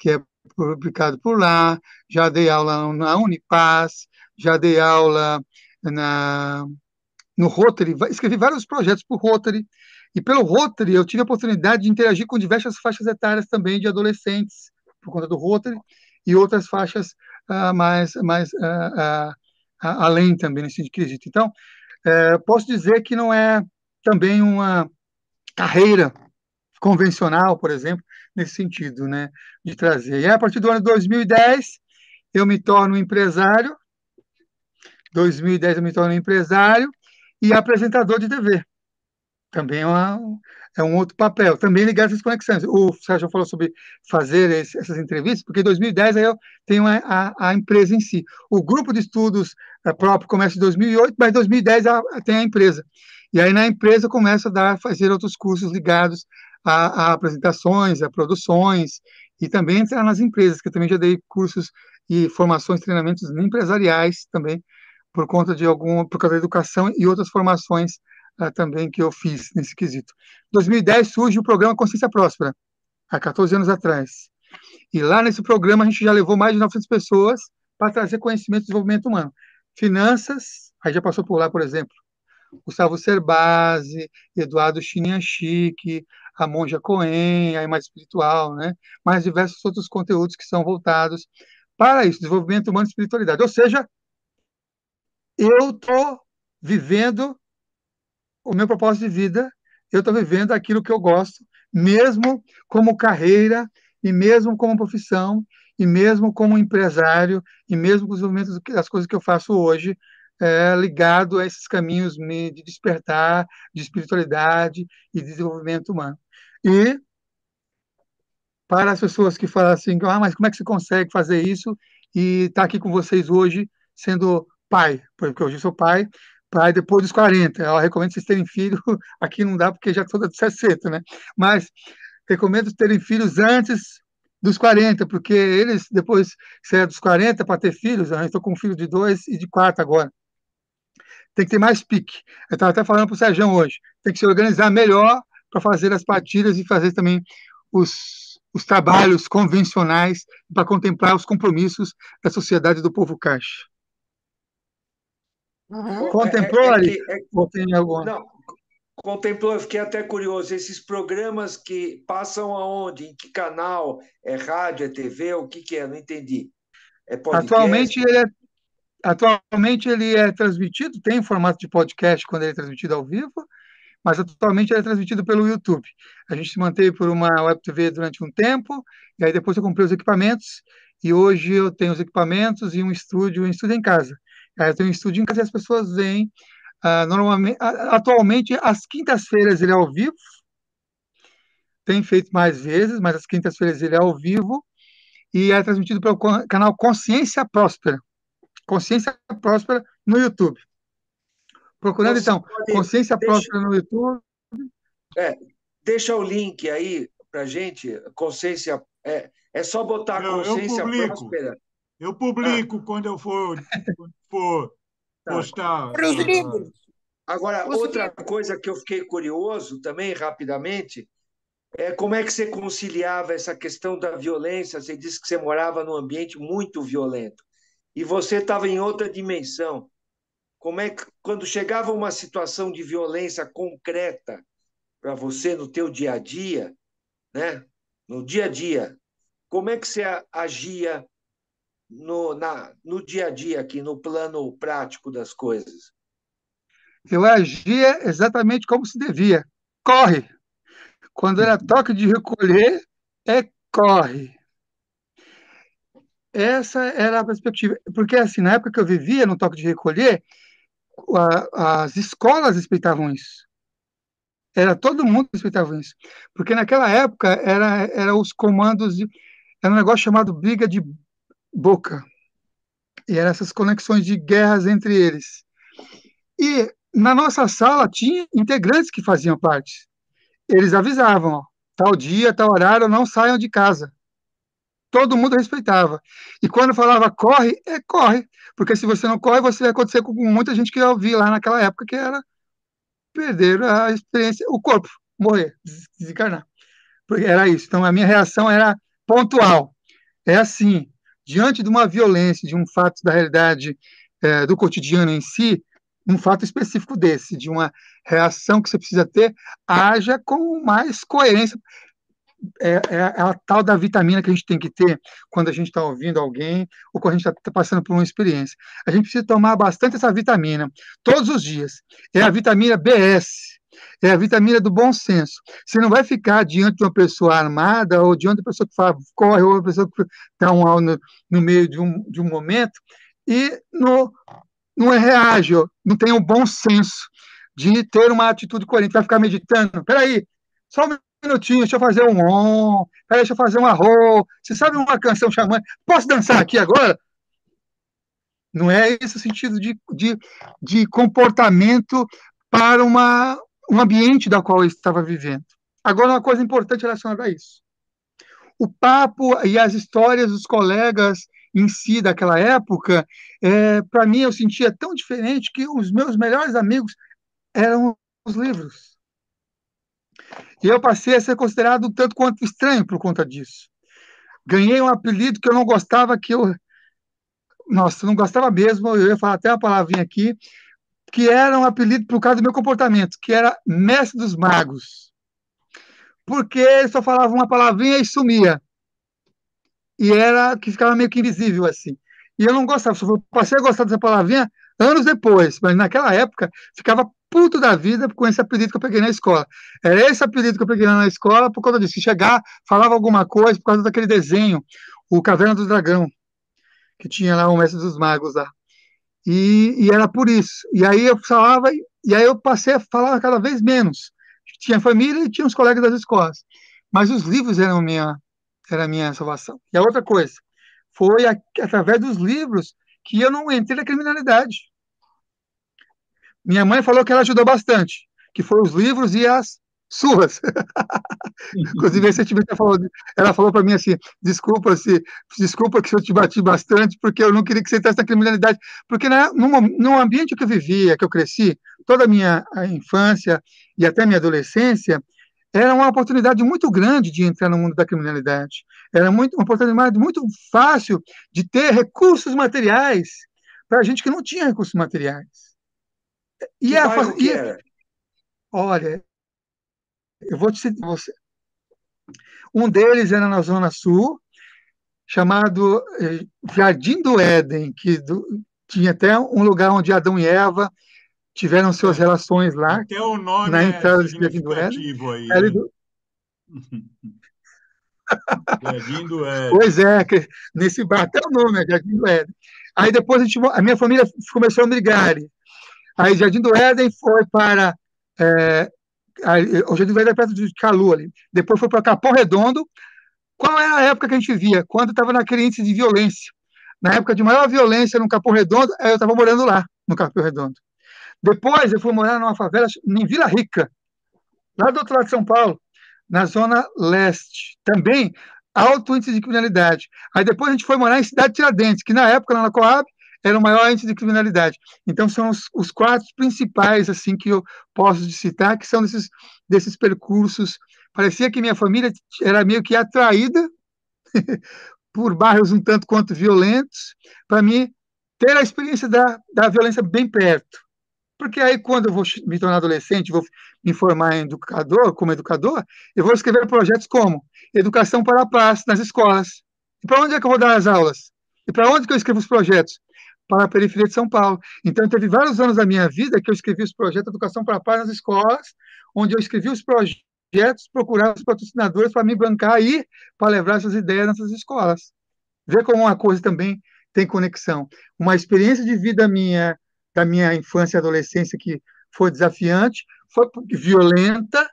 que é publicado por lá. Já dei aula na Unipaz, já dei aula na, no Rotary, escrevi vários projetos por Rotary. E pelo Rotary eu tive a oportunidade de interagir com diversas faixas etárias também de adolescentes, por conta do Rotary, e outras faixas uh, mais, mais uh, uh, além também nesse sentido Então, é, posso dizer que não é também uma carreira convencional, por exemplo, nesse sentido, né, de trazer. E a partir do ano 2010, eu me torno empresário, 2010 eu me torno empresário e apresentador de TV. Também é uma, é um outro papel, também ligar essas conexões. O Sérgio falou sobre fazer esse, essas entrevistas, porque em 2010 eu tenho a, a, a, empresa em si. O grupo de estudos é, próprio começa em 2008, mas em 2010 a, tem a empresa. E aí na empresa começa a dar, fazer outros cursos ligados a, a apresentações, a produções, e também entrar nas empresas, que eu também já dei cursos e formações, treinamentos empresariais também, por conta de algum, por causa da educação e outras formações uh, também que eu fiz nesse quesito. Em 2010 surge o programa Consciência Próspera, há 14 anos atrás. E lá nesse programa a gente já levou mais de 900 pessoas para trazer conhecimento do desenvolvimento humano. Finanças, aí já passou por lá, por exemplo, Gustavo Cerbasi, Eduardo Chinianchique, a Monja Cohen, a mais espiritual, né? Mais diversos outros conteúdos que são voltados para isso, desenvolvimento humano e espiritualidade. Ou seja, eu estou vivendo o meu propósito de vida, eu estou vivendo aquilo que eu gosto, mesmo como carreira, e mesmo como profissão, e mesmo como empresário, e mesmo com os movimentos das coisas que eu faço hoje, é, ligado a esses caminhos de despertar, de espiritualidade e desenvolvimento humano. E para as pessoas que falam assim, ah, mas como é que você consegue fazer isso e estar tá aqui com vocês hoje, sendo pai, porque hoje eu sou pai, para depois dos 40. Eu recomendo vocês terem filho, aqui não dá porque já toda de 60, né? Mas recomendo terem filhos antes dos 40, porque eles, depois que é dos 40 para ter filhos, eu estou com um filho de dois e de quatro agora. Tem que ter mais pique. Eu estava até falando para o Sérgio hoje, tem que se organizar melhor para fazer as partidas e fazer também os, os trabalhos convencionais para contemplar os compromissos da sociedade do povo caixa. Uhum. Contemplou, é, é, é tem alguma? Não, contemplou, eu fiquei até curioso. Esses programas que passam aonde? Em que canal? É rádio, é TV? O que, que é? Não entendi. É atualmente, ele é, atualmente ele é transmitido, tem formato de podcast quando ele é transmitido ao vivo, mas atualmente ele é transmitido pelo YouTube. A gente se manteve por uma web TV durante um tempo, e aí depois eu comprei os equipamentos, e hoje eu tenho os equipamentos e um estúdio, um estúdio em casa. É, tem um estúdio em casa e as pessoas vêm. Uh, ah, normalmente, atualmente, às quintas-feiras ele é ao vivo. Tem feito mais vezes, mas às quintas-feiras ele é ao vivo e é transmitido pelo canal Consciência Próspera. Consciência Próspera no YouTube. Procurando, então, pode... Consciência deixa... Próspera no YouTube. É, deixa o link aí para gente, Consciência... É, é só botar Não, Consciência eu Próspera. Eu publico ah. quando eu for por postar. Tá. Para os livros. Agora, os outra livros. coisa que eu fiquei curioso também, rapidamente, é como é que você conciliava essa questão da violência? Você disse que você morava num ambiente muito violento e você estava em outra dimensão. Como é que, quando chegava uma situação de violência concreta para você no teu dia a dia, né? No dia a dia, como é que você agia? no, na, no dia a dia aqui, no plano prático das coisas? Eu agia exatamente como se devia. Corre! Quando era toque de recolher, é corre. Essa era a perspectiva. Porque, assim, na época que eu vivia no toque de recolher, a, as escolas respeitavam isso. Era todo mundo respeitava isso. Porque naquela época era, era os comandos de. Era um negócio chamado briga de Boca. E eram essas conexões de guerras entre eles. E na nossa sala tinha integrantes que faziam parte. Eles avisavam, ó, tal dia, tal horário, não saiam de casa. Todo mundo respeitava. E quando falava corre, é corre. Porque se você não corre, você vai acontecer com muita gente que eu vi lá naquela época, que era perder a experiência, o corpo, morrer, desencarnar. Porque era isso. Então a minha reação era pontual. É assim, diante de uma violência, de um fato da realidade é, do cotidiano em si, um fato específico desse, de uma reação que você precisa ter, haja com mais coerência. É, é a é tal da vitamina que a gente tem que ter quando a gente está ouvindo alguém ou quando a gente está tá passando por uma experiência. A gente precisa tomar bastante essa vitamina, todos os dias. É a vitamina BS, é a vitamina do bom senso. Você não vai ficar diante de uma pessoa armada ou diante de uma pessoa que fala, corre, ou uma pessoa que está um no, no, meio de um, de um momento e não, é reágil, não tem o bom senso de ter uma atitude coerente. Vai ficar meditando, peraí, só um minutinho, deixa eu fazer um on, peraí, deixa eu fazer um arro, você sabe uma canção chamante? posso dançar aqui agora? Não é esse o sentido de, de, de comportamento para uma, um ambiente da qual eu estava vivendo. Agora, uma coisa importante relacionada a isso. O papo e as histórias dos colegas em si daquela época, é, para mim eu sentia tão diferente que os meus melhores amigos eram os livros. E eu passei a ser considerado tanto quanto estranho por conta disso. Ganhei um apelido que eu não gostava, que eu. Nossa, não gostava mesmo, eu ia falar até uma palavrinha aqui, que era um apelido por causa do meu comportamento, que era mestre dos magos. Porque ele só falava uma palavrinha e sumia. E era que ficava meio que invisível assim. E eu não gostava, só passei a gostar dessa palavrinha anos depois, mas naquela época ficava puto da vida com esse apelido que eu peguei na escola. Era esse apelido que eu peguei na escola por conta disso. chegar, falava alguma coisa por causa daquele desenho, o Caverna do Dragão, que tinha lá o Mestre dos Magos lá. E, e era por isso. E aí eu falava, e aí eu passei a falar cada vez menos. Tinha família e tinha os colegas das escolas. Mas os livros eram minha, era a minha salvação. E a outra coisa, foi a, através dos livros que eu não entrei na criminalidade. Minha mãe falou que ela ajudou bastante, que foram os livros e as suas. Inclusive, recentemente ela falou, ela falou para mim assim: desculpa, se, desculpa que eu te bati bastante, porque eu não queria que você entrasse na criminalidade. Porque na, numa, num ambiente que eu vivia, que eu cresci, toda a minha a infância e até minha adolescência, era uma oportunidade muito grande de entrar no mundo da criminalidade. Era muito, uma oportunidade muito fácil de ter recursos materiais para gente que não tinha recursos materiais. E a, olha, eu vou te citar você. Um deles era na Zona Sul, chamado eh, Jardim do Éden, que do, tinha até um lugar onde Adão e Eva tiveram suas relações lá. Até o nome na é entrada é do Jardim do Éden. Aí, né? Jardim do Éden. Pois é, nesse bar até o nome é Jardim do Éden. Aí depois a, gente, a minha família começou a migrar. Aí Jardim do Éden foi para é, hoje o Getúlio era perto de calor ali. Depois foi para Capão Redondo. Qual é a época que a gente via? Quando estava naquele índice de violência. Na época de maior violência no Capão Redondo, eu estava morando lá, no Capão Redondo. Depois eu fui morar numa favela em Vila Rica, lá do outro lado de São Paulo, na zona leste. Também alto índice de criminalidade. Aí depois a gente foi morar em Cidade Tiradentes, que na época, lá na Coab, era o maior índice de criminalidade. Então, são os, os quatro principais, assim, que eu posso citar, que são desses, desses percursos. Parecia que minha família era meio que atraída por bairros um tanto quanto violentos, para mim ter a experiência da, da violência bem perto. Porque aí, quando eu vou me tornar adolescente, vou me formar em educador, como educador, eu vou escrever projetos como Educação para a Paz nas escolas. E para onde é que eu vou dar as aulas? E para onde que eu escrevo os projetos? para a periferia de São Paulo. Então, teve vários anos da minha vida que eu escrevi os projetos Educação para a Paz nas escolas, onde eu escrevi os projetos, procurava os patrocinadores para me bancar e para levar essas ideias nessas escolas. Ver como uma coisa também tem conexão. Uma experiência de vida minha, da minha infância e adolescência que foi desafiante, foi violenta,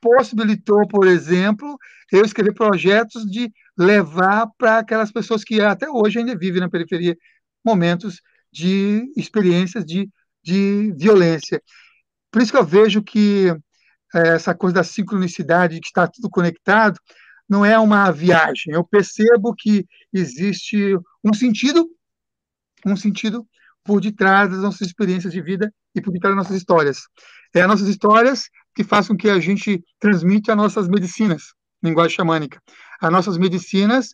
possibilitou, por exemplo, eu escrever projetos de levar para aquelas pessoas que até hoje ainda vivem na periferia momentos de experiências de, de violência. Por isso que eu vejo que eh, essa coisa da sincronicidade, que está tudo conectado, não é uma viagem. Eu percebo que existe um sentido, um sentido por detrás das nossas experiências de vida e por detrás das nossas histórias. É as nossas histórias que fazem com que a gente transmita as nossas medicinas, linguagem xamânica. As nossas medicinas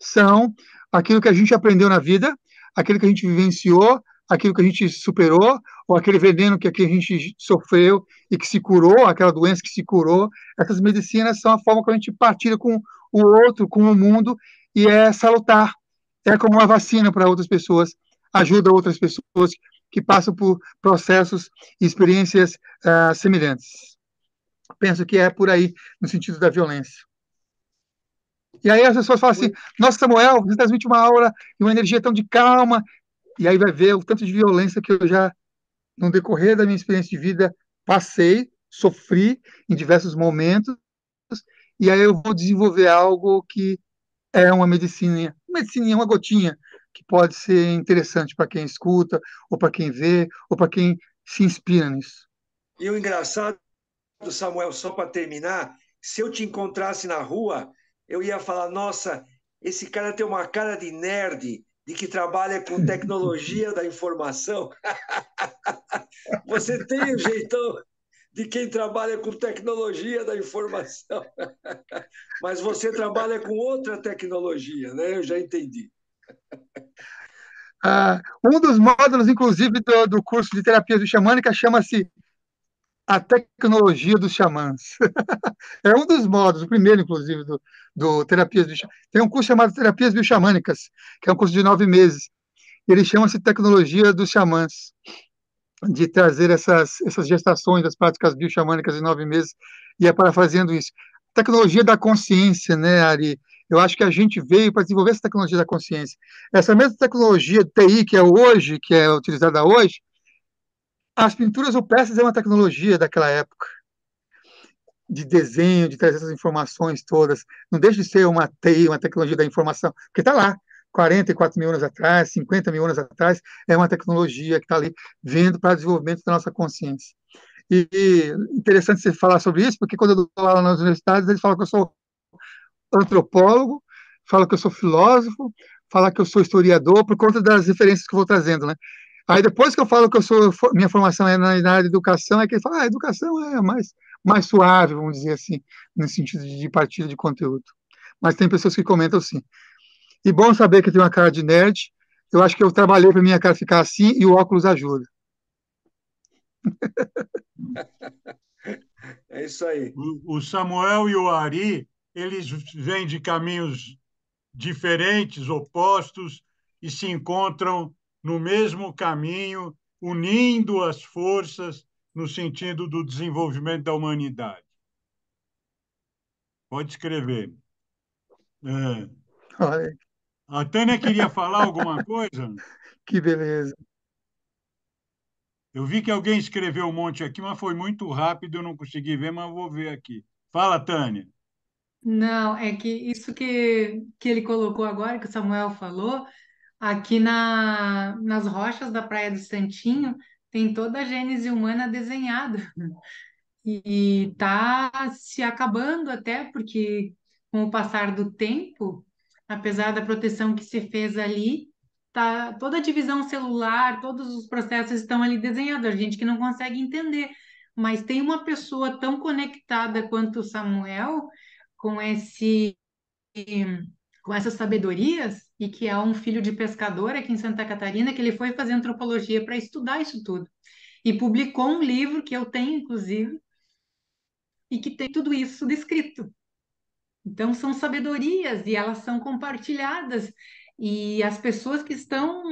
são aquilo que a gente aprendeu na vida, aquilo que a gente vivenciou, aquilo que a gente superou, ou aquele veneno que a gente sofreu e que se curou, aquela doença que se curou. Essas medicinas são a forma que a gente partilha com o outro, com o mundo, e é salutar. É como uma vacina para outras pessoas, ajuda outras pessoas que passam por processos e experiências uh, semelhantes. Penso que é por aí, no sentido da violência. E aí as pessoas falam assim: Nossa, Samuel, você transmite uma aura e uma energia tão de calma. E aí vai ver o tanto de violência que eu já, no decorrer da minha experiência de vida, passei, sofri em diversos momentos. E aí eu vou desenvolver algo que é uma medicina, medicina, uma gotinha que pode ser interessante para quem escuta, ou para quem vê, ou para quem se inspira nisso. E o engraçado, Samuel, só para terminar, se eu te encontrasse na rua, eu ia falar, nossa, esse cara tem uma cara de nerd, de que trabalha com tecnologia da informação. Você tem o jeitão de quem trabalha com tecnologia da informação, mas você trabalha com outra tecnologia, né? Eu já entendi. Ah, um dos módulos, inclusive, do, do curso de terapia xamânica chama-se a tecnologia dos xamãs. é um dos modos, o primeiro, inclusive, do, do Terapias do Tem um curso chamado Terapias Bioxamânicas, que é um curso de nove meses. Ele chama-se Tecnologia dos Xamãs, de trazer essas, essas gestações das práticas bioxamânicas em nove meses, e é para fazendo isso. Tecnologia da consciência, né, Ari? Eu acho que a gente veio para desenvolver essa tecnologia da consciência. Essa mesma tecnologia TI que é hoje, que é utilizada hoje, as pinturas rupestres é uma tecnologia daquela época, de desenho, de trazer essas informações todas. Não deixa de ser uma TI, uma tecnologia da informação, porque está lá, 44 mil anos atrás, 50 mil anos atrás, é uma tecnologia que está ali vindo para o desenvolvimento da nossa consciência. E, e interessante você falar sobre isso, porque quando eu dou aula nas universidades, eles falam que eu sou antropólogo, falam que eu sou filósofo, falam que eu sou historiador, por conta das referências que eu vou trazendo, né? Aí depois que eu falo que eu sou, minha formação é na área de educação, é que ele fala, ah, educação é mais, mais suave, vamos dizer assim, no sentido de partilha de conteúdo. Mas tem pessoas que comentam assim. E bom saber que eu tenho uma cara de nerd. Eu acho que eu trabalhei para minha cara ficar assim e o óculos ajuda. É isso aí. O, o Samuel e o Ari, eles vêm de caminhos diferentes, opostos, e se encontram no mesmo caminho, unindo as forças no sentido do desenvolvimento da humanidade. Pode escrever. É. Olha. A Tânia queria falar alguma coisa? Que beleza. Eu vi que alguém escreveu um monte aqui, mas foi muito rápido, eu não consegui ver, mas vou ver aqui. Fala, Tânia. Não, é que isso que, que ele colocou agora, que o Samuel falou, Aqui na, nas rochas da Praia do Santinho tem toda a gênese humana desenhada e está se acabando até porque com o passar do tempo, apesar da proteção que se fez ali, tá toda a divisão celular, todos os processos estão ali desenhados, a gente que não consegue entender, mas tem uma pessoa tão conectada quanto o Samuel com esse com essas sabedorias e que é um filho de pescador aqui em Santa Catarina, que ele foi fazer antropologia para estudar isso tudo. E publicou um livro que eu tenho, inclusive, e que tem tudo isso descrito. Então, são sabedorias e elas são compartilhadas. E as pessoas que estão,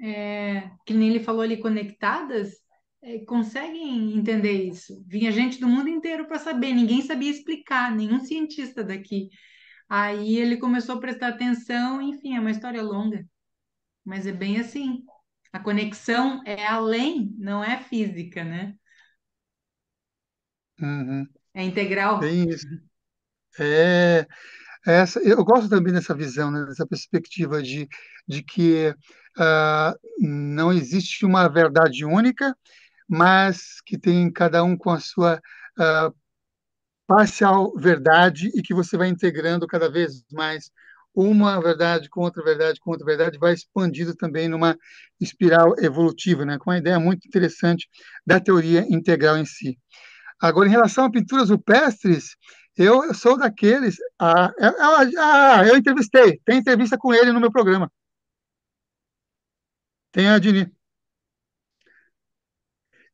é, que nem ele falou ali, conectadas, é, conseguem entender isso. Vinha gente do mundo inteiro para saber, ninguém sabia explicar, nenhum cientista daqui Aí ele começou a prestar atenção, enfim, é uma história longa, mas é bem assim. A conexão é além, não é física, né? Uhum. É integral. Tem isso. É, é essa, eu gosto também dessa visão, né, dessa perspectiva de, de que uh, não existe uma verdade única, mas que tem cada um com a sua uh, parcial verdade e que você vai integrando cada vez mais uma verdade com outra verdade com outra verdade, vai expandindo também numa espiral evolutiva, né? com uma ideia muito interessante da teoria integral em si. Agora, em relação a pinturas rupestres, eu sou daqueles. Ah, ah, eu entrevistei, tem entrevista com ele no meu programa. Tem a Adni.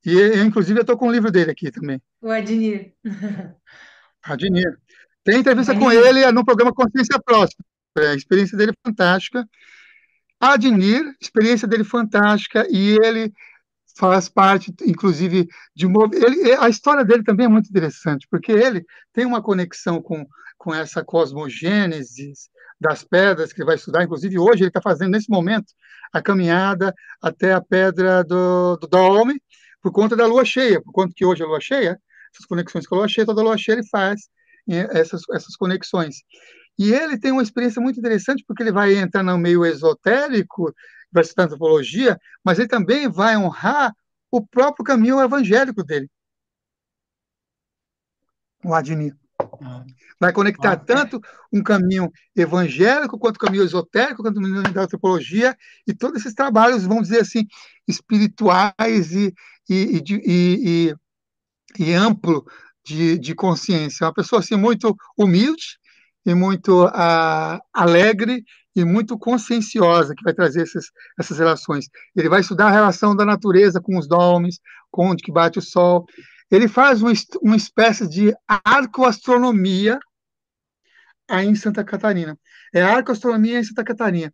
E eu, inclusive, eu estou com o livro dele aqui também. O Adnir. Adnir. Tem entrevista com ele no programa Consciência Próxima. É, a experiência dele é fantástica. Adnir, experiência dele fantástica, e ele faz parte, inclusive, de uma. Ele, é, a história dele também é muito interessante, porque ele tem uma conexão com, com essa cosmogênese das pedras que ele vai estudar. Inclusive, hoje ele está fazendo, nesse momento, a caminhada até a pedra do, do Dolme, por conta da lua cheia, por conta que hoje é lua cheia, essas conexões com a Lua cheia, toda a Lua cheia ele faz né, essas, essas conexões. E ele tem uma experiência muito interessante, porque ele vai entrar no meio esotérico, vai estudar antropologia, mas ele também vai honrar o próprio caminho evangélico dele. O Adni. Ah. Vai conectar ah, tanto um caminho evangélico, quanto o caminho esotérico, quanto o caminho da antropologia, e todos esses trabalhos, vamos dizer assim, espirituais e, e, e, e e amplo de, de consciência. É uma pessoa assim, muito humilde e muito ah, alegre e muito conscienciosa que vai trazer essas, essas relações. Ele vai estudar a relação da natureza com os domes, com onde que bate o sol. Ele faz uma, uma espécie de arcoastronomia aí em Santa Catarina. É arcoastronomia é em Santa Catarina.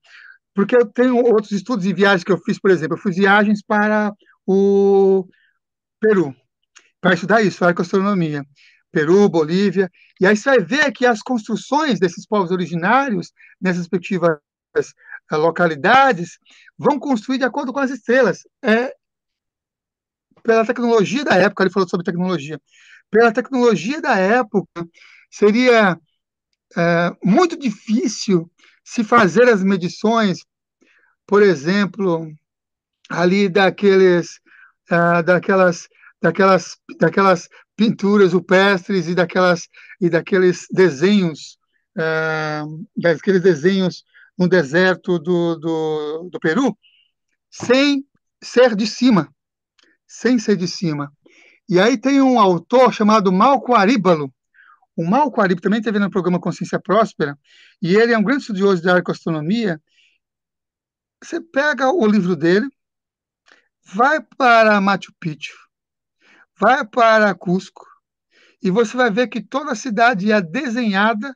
Porque eu tenho outros estudos e viagens que eu fiz, por exemplo, eu fiz viagens para o Peru para estudar isso, a arqueoastronomia. Peru, Bolívia. E aí você vai ver que as construções desses povos originários, nessas respectivas eh, localidades, vão construir de acordo com as estrelas. É pela tecnologia da época, ele falou sobre tecnologia. Pela tecnologia da época, seria é, muito difícil se fazer as medições, por exemplo, ali daqueles, eh, daquelas daquelas, daquelas pinturas rupestres e daquelas e daqueles desenhos, ah, daqueles desenhos no deserto do, do, do Peru, sem ser de cima, sem ser de cima. E aí tem um autor chamado Malco Aríbalo. O Malco Aríbalo também teve no programa Consciência Próspera, e ele é um grande estudioso de arcoastronomia. Você pega o livro dele, vai para Machu Picchu, Vai para Cusco e você vai ver que toda a cidade é desenhada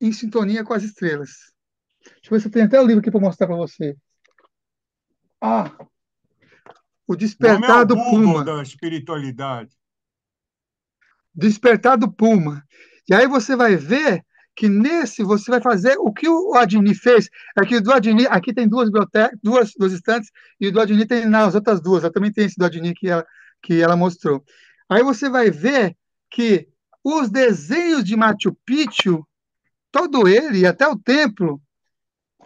em sintonia com as estrelas. Deixa eu ver se eu tenho até o um livro aqui para mostrar para você. Ah, o Despertar do é Puma. da espiritualidade. Despertar do Puma. E aí você vai ver que nesse você vai fazer o que o Adni fez. Aqui é do Adni, aqui tem duas bibliotecas, duas, duas estantes, e o do Adni tem nas outras duas. Eu também tenho esse do Adni que ela é que ela mostrou. Aí você vai ver que os desenhos de Machu Picchu, todo ele, até o templo,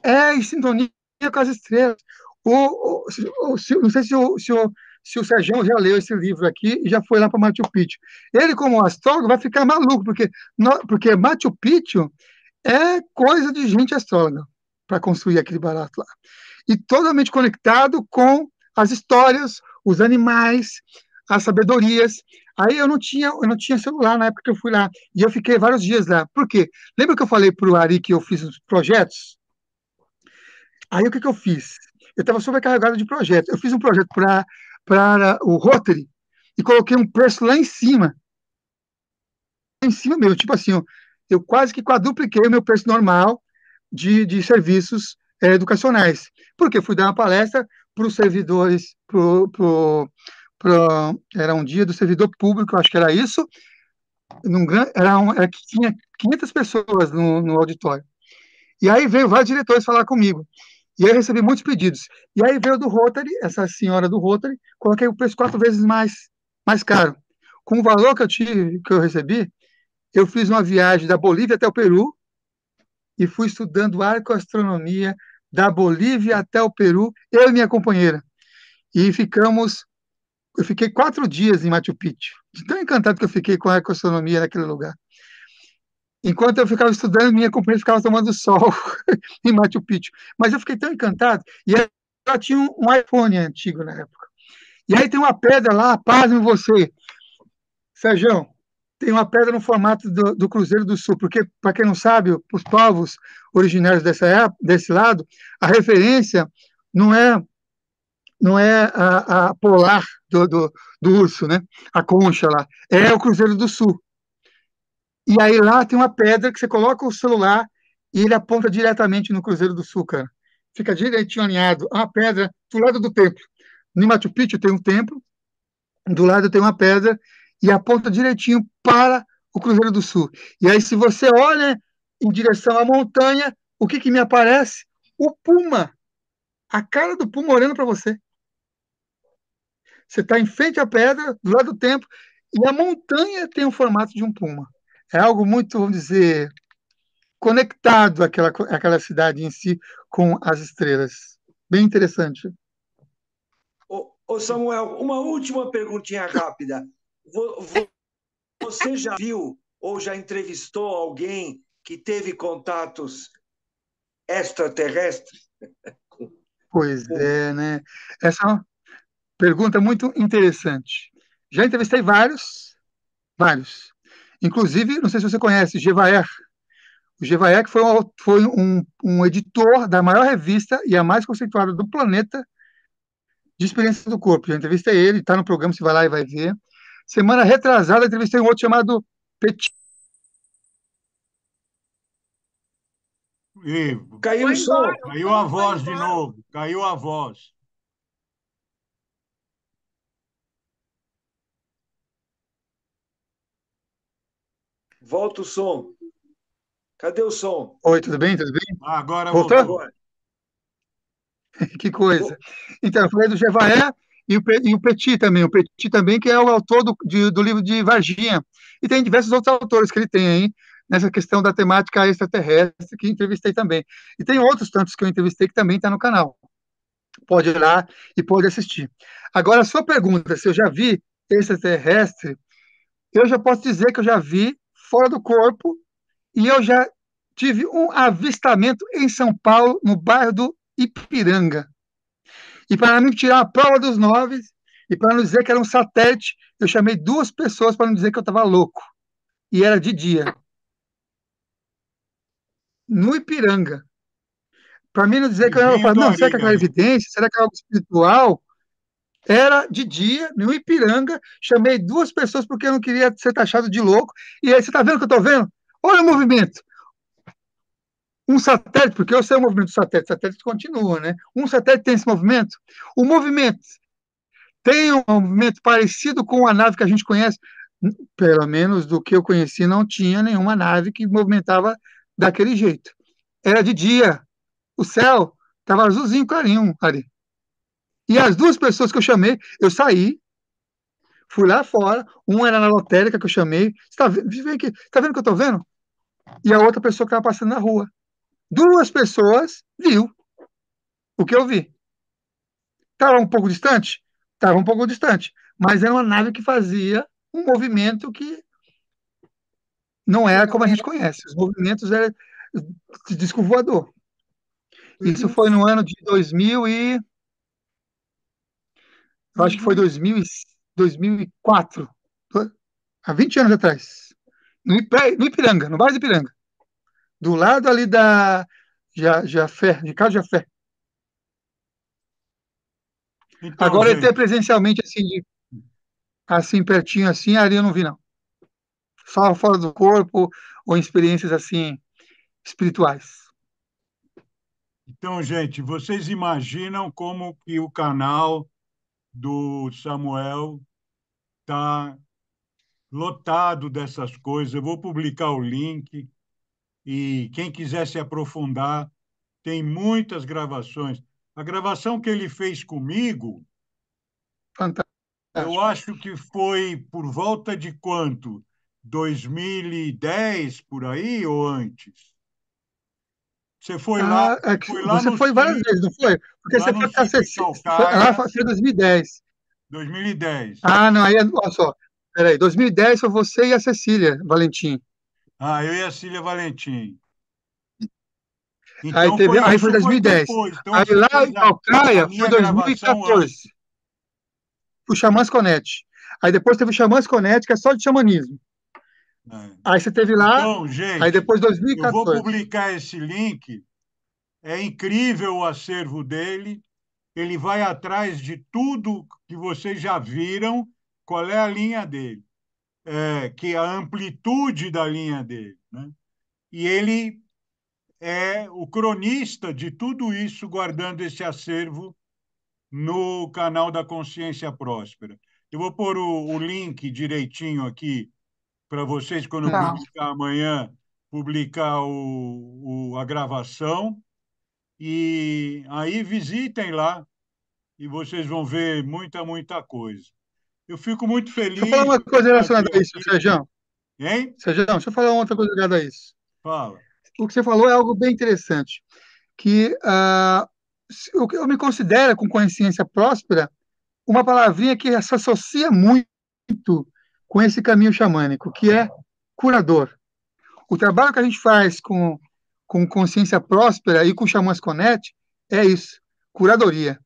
é em sintonia com as estrelas. O, o, o se, não sei se o, se, o, se o Sérgio já leu esse livro aqui e já foi lá para Machu Picchu. Ele, como astrólogo, vai ficar maluco, porque, porque Machu Picchu é coisa de gente astróloga para construir aquele barato lá. E totalmente conectado com as histórias, os animais, as sabedorias. Aí eu não tinha, eu não tinha celular na época que eu fui lá. E eu fiquei vários dias lá. Por quê? Lembra que eu falei para o Ari que eu fiz os projetos? Aí o que, que eu fiz? Eu estava sobrecarregado de projetos. Eu fiz um projeto para o Rotary e coloquei um preço lá em cima. Lá em cima mesmo. Tipo assim, ó, eu quase que quadrupliquei o meu preço normal de, de serviços é, educacionais. Porque fui dar uma palestra para os servidores, para pro, era um dia do servidor público, acho que era isso. Num, era, um, era, tinha 500 pessoas no, no auditório. E aí veio vários diretores falar comigo. E aí eu recebi muitos pedidos. E aí veio do Rotary, essa senhora do Rotary, coloquei o preço quatro vezes mais, mais caro. Com o valor que eu tive, que eu recebi, eu fiz uma viagem da Bolívia até o Peru e fui estudando arcoastronomia da Bolívia até o Peru, eu e minha companheira. E ficamos eu fiquei quatro dias em Machu Picchu, tão encantado que eu fiquei com a ecossonomia naquele lugar. Enquanto eu ficava estudando, minha companheira ficava tomando sol em Machu Picchu. Mas eu fiquei tão encantado. E ela tinha um iPhone antigo na época. E aí tem uma pedra lá, pasme você. Sérgio, tem uma pedra no formato do, do Cruzeiro do Sul, porque, para quem não sabe, os povos originários dessa época, desse lado, a referência não é não é a, a polar do, do, do, urso, né? A concha lá. É o Cruzeiro do Sul. E aí lá tem uma pedra que você coloca o celular e ele aponta diretamente no Cruzeiro do Sul, cara. Fica direitinho alinhado. É uma pedra do lado do templo. No Machu Picchu tem um templo, do lado tem uma pedra e aponta direitinho para o Cruzeiro do Sul. E aí, se você olha em direção à montanha, o que, que me aparece? O Puma. A cara do Puma olhando para você. Você está em frente à pedra, do lado do tempo e a montanha tem o formato de um puma. É algo muito, vamos dizer, conectado àquela, àquela cidade em si com as estrelas. Bem interessante. Ô, ô Samuel, uma última perguntinha rápida. Você já viu ou já entrevistou alguém que teve contatos extraterrestres? Pois é, né? Essa, é Pergunta muito interessante. Já entrevistei vários, vários. Inclusive, não sei se você conhece, Gevaer. O Gevaer que foi, um, foi um, um editor da maior revista e a mais conceituada do planeta de experiência do corpo. Já entrevistei ele, está no programa, você vai lá e vai ver. Semana retrasada, entrevistei um outro chamado Petit. caiu o som, caiu a voz de novo, caiu a voz. Volta o som. Cadê o som? Oi, tudo bem? Tudo bem? Ah, agora voltou. que coisa. Então, eu falei do Jevaé e o, e o Petit também. O Petit também, que é o autor do, de, do livro de Varginha. E tem diversos outros autores que ele tem aí nessa questão da temática extraterrestre que entrevistei também. E tem outros tantos que eu entrevistei que também está no canal. Pode ir lá e pode assistir. Agora, a sua pergunta, se eu já vi extraterrestre, eu já posso dizer que eu já vi fora do corpo, e eu já tive um avistamento em São Paulo, no bairro do Ipiranga. E para não tirar a prova dos nove, e para não dizer que era um satélite, eu chamei duas pessoas para não dizer que eu estava louco. E era de dia. No Ipiranga. Para mim não dizer que eu era. Não, será que é era evidência? Será que era é algo espiritual? Era de dia, no Ipiranga, chamei duas pessoas porque eu não queria ser taxado de louco. E aí, você está vendo o que eu estou vendo? Olha o movimento. Um satélite, porque eu sei o movimento do satélite, o satélite continua, né? Um satélite tem esse movimento. O movimento tem um movimento parecido com a nave que a gente conhece, pelo menos do que eu conheci, não tinha nenhuma nave que movimentava daquele jeito. Era de dia, o céu estava azulzinho clarinho ali. E as duas pessoas que eu chamei, eu saí, fui lá fora, uma era na lotérica que eu chamei, você tá, vendo que, tá vendo que eu tô vendo? E a outra pessoa que tava passando na rua. Duas pessoas viu o que eu vi. Tava um pouco distante? Tava um pouco distante, mas era uma nave que fazia um movimento que não era como a gente conhece. Os movimentos eram de disco voador. Isso foi no ano de 2000 e eu acho que foi 2000, 2004, há 20 anos atrás, no, Ipiranga, no bar do Ipiranga, do lado ali da Jafé, de Casa Jafé. Então, Agora gente... até presencialmente, assim, de, assim, pertinho, assim, ali eu não vi, não. Só fora do corpo ou experiências, assim, espirituais. Então, gente, vocês imaginam como que o canal do Samuel está lotado dessas coisas. Eu vou publicar o link e quem quiser se aprofundar, tem muitas gravações. A gravação que ele fez comigo, Fantástico. eu acho que foi por volta de quanto? 2010 por aí ou antes? Você foi ah, lá. É que, foi lá você foi várias vezes, não foi? Porque você foi para Cecília. Ah, foi 2010. 2010. Ah, não, aí, é, olha só. Peraí, 2010 foi você e a Cecília Valentim. Ah, eu e a Cecília Valentim. Então, aí, teve, foi, aí foi 2010. Foi então aí lá em Calcaia foi 2014. O Xamãs Conete. Aí depois teve o Xamãs Conete, que é só de xamanismo. É. Aí você teve lá. Então, gente, aí depois 2014. Eu vou publicar esse link. É incrível o acervo dele. Ele vai atrás de tudo que vocês já viram. Qual é a linha dele? É, que é a amplitude da linha dele, né? E ele é o cronista de tudo isso, guardando esse acervo no canal da Consciência Próspera. Eu vou pôr o, o link direitinho aqui para vocês, quando tá. publicar amanhã, publicar o, o, a gravação. E aí visitem lá e vocês vão ver muita, muita coisa. Eu fico muito feliz. Deixa eu falar uma coisa relacionada a isso, Sérgio. Hein? Sérgio, deixa eu falar outra coisa relacionada a isso. Fala. O que você falou é algo bem interessante. Que uh, ah, eu, eu me considero, com consciência próspera, uma palavrinha que se associa muito com esse caminho xamânico, que é curador. O trabalho que a gente faz com, com Consciência Próspera e com Xamãs Connect é isso, curadoria.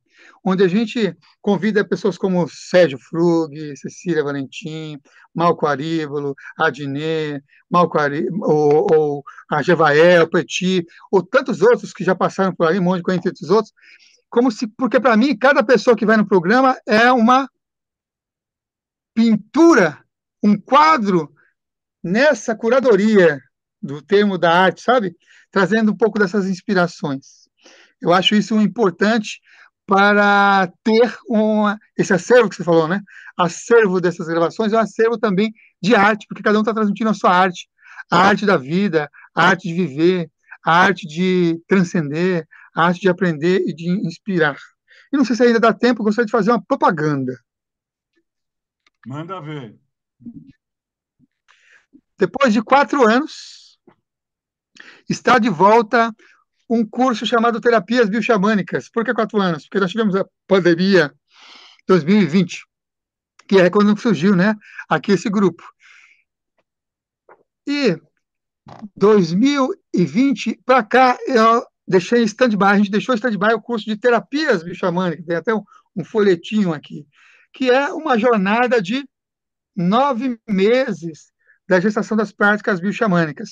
Onde a gente convida pessoas como Sérgio Frug, Cecília Valentim, Malco Aríbalo, Adnet, Malco Ari, ou, ou a Jevael, Petit, ou tantos outros que já passaram por aí, um monte de coisa entre os outros, como se, porque para mim, cada pessoa que vai no programa é uma pintura um quadro nessa curadoria do termo da arte, sabe? Trazendo um pouco dessas inspirações. Eu acho isso importante para ter uma, esse acervo que você falou, né? Acervo dessas gravações é um acervo também de arte, porque cada um está transmitindo a sua arte. A arte da vida, a arte de viver, a arte de transcender, a arte de aprender e de inspirar. E não sei se ainda dá tempo, gostaria de fazer uma propaganda. Manda ver. Depois de quatro anos, está de volta um curso chamado Terapias Bioxamânicas. Por que quatro anos? Porque nós tivemos a pandemia 2020, que é quando surgiu né, aqui esse grupo. E 2020 para cá, eu deixei stand-by, a gente deixou stand-by o curso de terapias bioxamânicas, tem até um, um folhetinho aqui, que é uma jornada de nove meses da gestação das práticas bioxamânicas.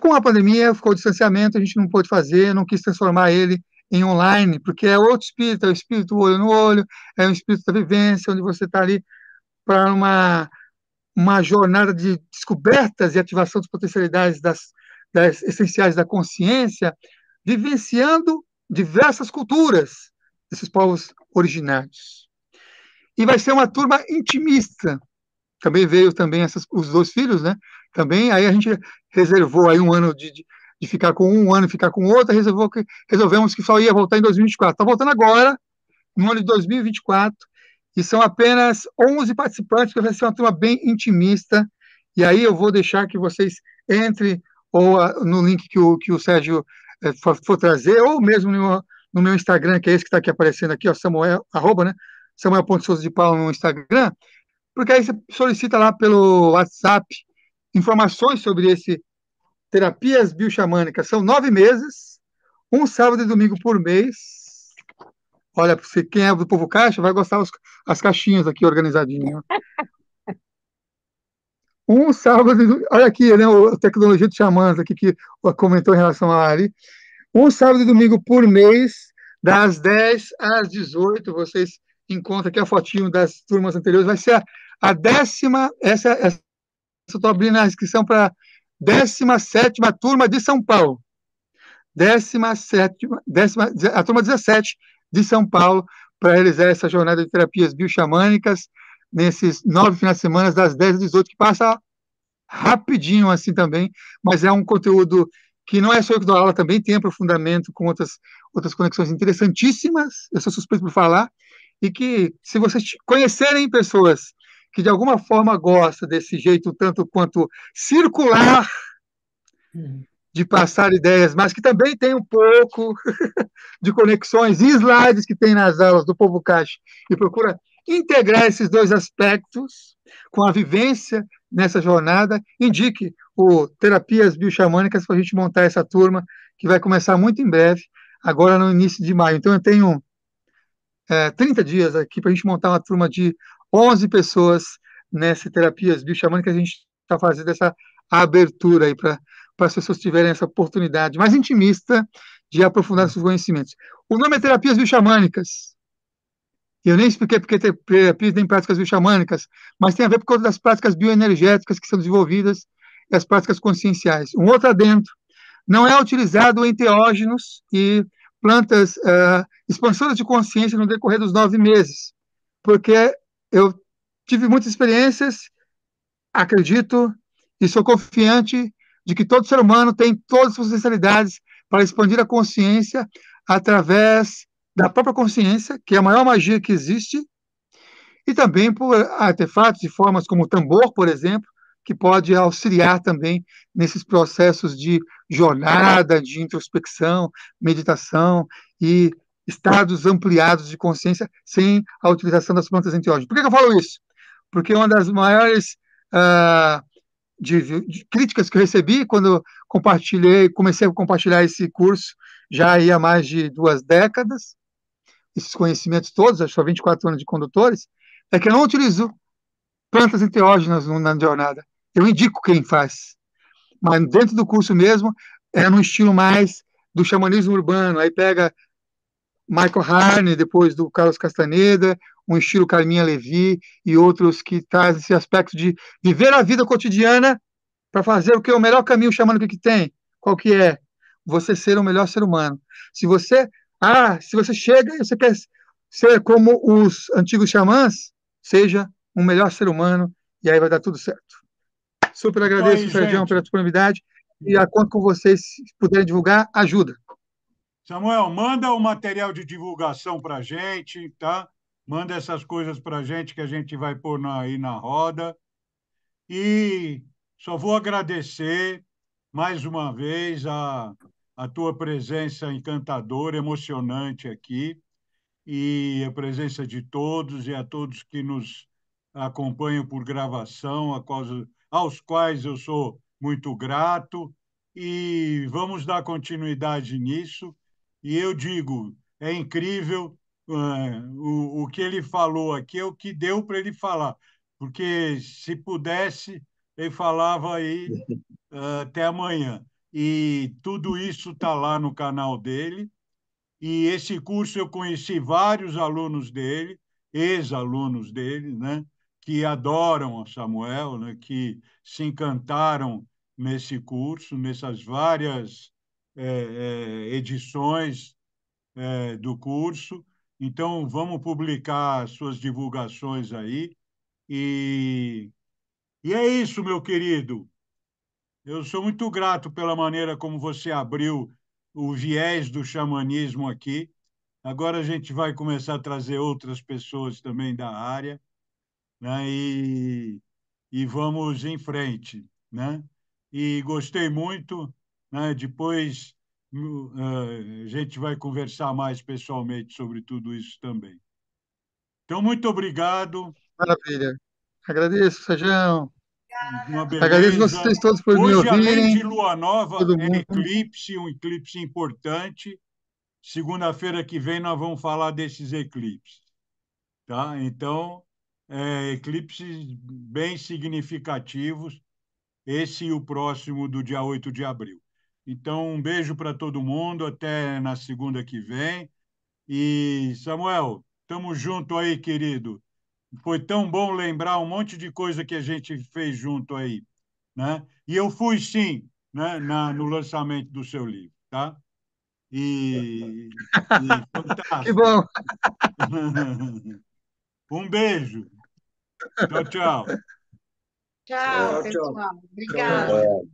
Com a pandemia, ficou o distanciamento, a gente não pôde fazer, não quis transformar ele em online, porque é outro espírito, é o espírito olho no olho, é o espírito da vivência, onde você está ali para uma, uma jornada de descobertas e ativação das potencialidades das, das essenciais da consciência, vivenciando diversas culturas desses povos originários. E vai ser uma turma intimista, também veio também essas, os dois filhos, né? Também aí a gente reservou aí um ano de, de, ficar com um, um ano ficar com outro, reservou que, resolvemos que só ia voltar em 2024. Está voltando agora, no ano de 2024, e são apenas 11 participantes, que vai ser uma turma bem intimista, e aí eu vou deixar que vocês entrem ou a, ah, no link que o, que o Sérgio é, for, for, trazer, ou mesmo no, no, meu Instagram, que é esse que está aqui aparecendo aqui, ó, Samuel, arroba, né? Samuel Souza de Paulo no Instagram, porque aí você solicita lá pelo WhatsApp informações sobre esse terapias bioxamânicas. São nove meses, um sábado e domingo por mês. Olha, você, quem é do povo caixa vai gostar os, as caixinhas aqui organizadinho. Um sábado e domingo. Olha aqui, né? A tecnologia de xamãs aqui que comentou em relação à Ari. Um sábado e domingo por mês, das 10 às 18, vocês encontra aqui a fotinho das turmas anteriores, vai ser a, a décima, essa, essa estou abrindo a inscrição para décima sétima turma de São Paulo. Décima sétima, décima, a turma 17 de São Paulo, para realizar essa jornada de terapias bioxamânicas nesses nove finais de semana, das 10 às 18, que passa rapidinho assim também, mas é um conteúdo que não é só eu que dou aula, também tem aprofundamento com outras, outras conexões interessantíssimas, eu sou suspeito por falar, e que se vocês conhecerem pessoas que de alguma forma gosta desse jeito tanto quanto circular uhum. de passar ideias, mas que também tem um pouco de conexões e slides que tem nas aulas do Povo Caixa e procura integrar esses dois aspectos com a vivência nessa jornada. Indique o Terapias Bioxamânicas para a gente montar essa turma que vai começar muito em breve, agora no início de maio. Então eu tenho é, eh, 30 dias aqui para a gente montar uma turma de 11 pessoas nessa terapias bioxamânicas. A gente está fazendo essa abertura aí para as pessoas tiverem essa oportunidade mais intimista de aprofundar seus conhecimentos. O nome é Terapias Bioxamânicas. Eu nem expliquei porque terapias nem práticas bioxamânicas, mas tem a ver por conta das práticas bioenergéticas que são desenvolvidas e as práticas conscienciais. Um outro adentro. Não é utilizado enteógenos e plantas uh, expansoras de consciência no decorrer dos nove meses, porque eu tive muitas experiências, acredito e sou confiante de que todo ser humano tem todas as potencialidades para expandir a consciência através da própria consciência, que é a maior magia que existe, e também por artefatos e formas como o tambor, por exemplo, que pode auxiliar também nesses processos de jornada, de introspecção, meditação e estados ampliados de consciência sem a utilização das plantas enteógenas. Por que, eu falo isso? Porque uma das maiores uh, de, de críticas que eu recebi quando compartilhei, comecei a compartilhar esse curso já há mais de duas décadas, esses conhecimentos todos, acho que 24 anos de condutores, é que eu não utilizo plantas enteógenas na jornada. Eu indico quem faz. Mas dentro do curso mesmo, é no estilo mais do xamanismo urbano, aí pega Michael Harney, depois do Carlos Castaneda, um estilo Carminha Levi e outros que trazem esse aspecto de viver a vida cotidiana para fazer o que é o melhor caminho, chamando o que, que tem. Qual que é? Você ser o melhor ser humano. Se você, ah, se você chega e você quer ser como os antigos xamãs, seja um melhor ser humano e aí vai dar tudo certo. Super agradeço, Oi, Sérgio, pela disponibilidade e conto com vocês, se puderem divulgar, ajuda. Samuel, manda o material de divulgação para a gente, tá? Manda essas coisas para a gente que a gente vai pôr na, aí na roda. E só vou agradecer mais uma vez a, a tua presença encantadora, emocionante aqui, e a presença de todos e a todos que nos acompanham por gravação, a causa, aos quais eu sou muito grato. E vamos dar continuidade nisso e eu digo, é incrível uh, o, o que ele falou aqui, é o que deu para ele falar, porque se pudesse, ele falava aí uh, até amanhã. E tudo isso está lá no canal dele. E esse curso eu conheci vários alunos dele, ex-alunos dele, né? que adoram o Samuel, né? que se encantaram nesse curso, nessas várias é, é, edições é, do curso. Então, vamos publicar suas divulgações aí. E, e é isso, meu querido. Eu sou muito grato pela maneira como você abriu o viés do xamanismo aqui. Agora a gente vai começar a trazer outras pessoas também da área né? e, e vamos em frente. Né? E gostei muito né? Depois uh, a gente vai conversar mais pessoalmente sobre tudo isso também. Então, muito obrigado. Maravilha. Agradeço, Sérgio. Agradeço vocês todos por Hoje, me ouvirem. Além de lua nova, é eclipse, um eclipse importante. Segunda-feira que vem nós vamos falar desses eclipses. Tá? Então, é, eclipses bem significativos, esse e o próximo do dia 8 de abril. Então, um beijo para todo mundo, até na segunda que vem. E, Samuel, tamo junto aí, querido. Foi tão bom lembrar um monte de coisa que a gente fez junto aí, né? E eu fui, sim, né, na, no lançamento do seu livro, tá? E, e fantástico. Que bom! Um beijo. Tchau, tchau. Tchau, pessoal. Obrigada.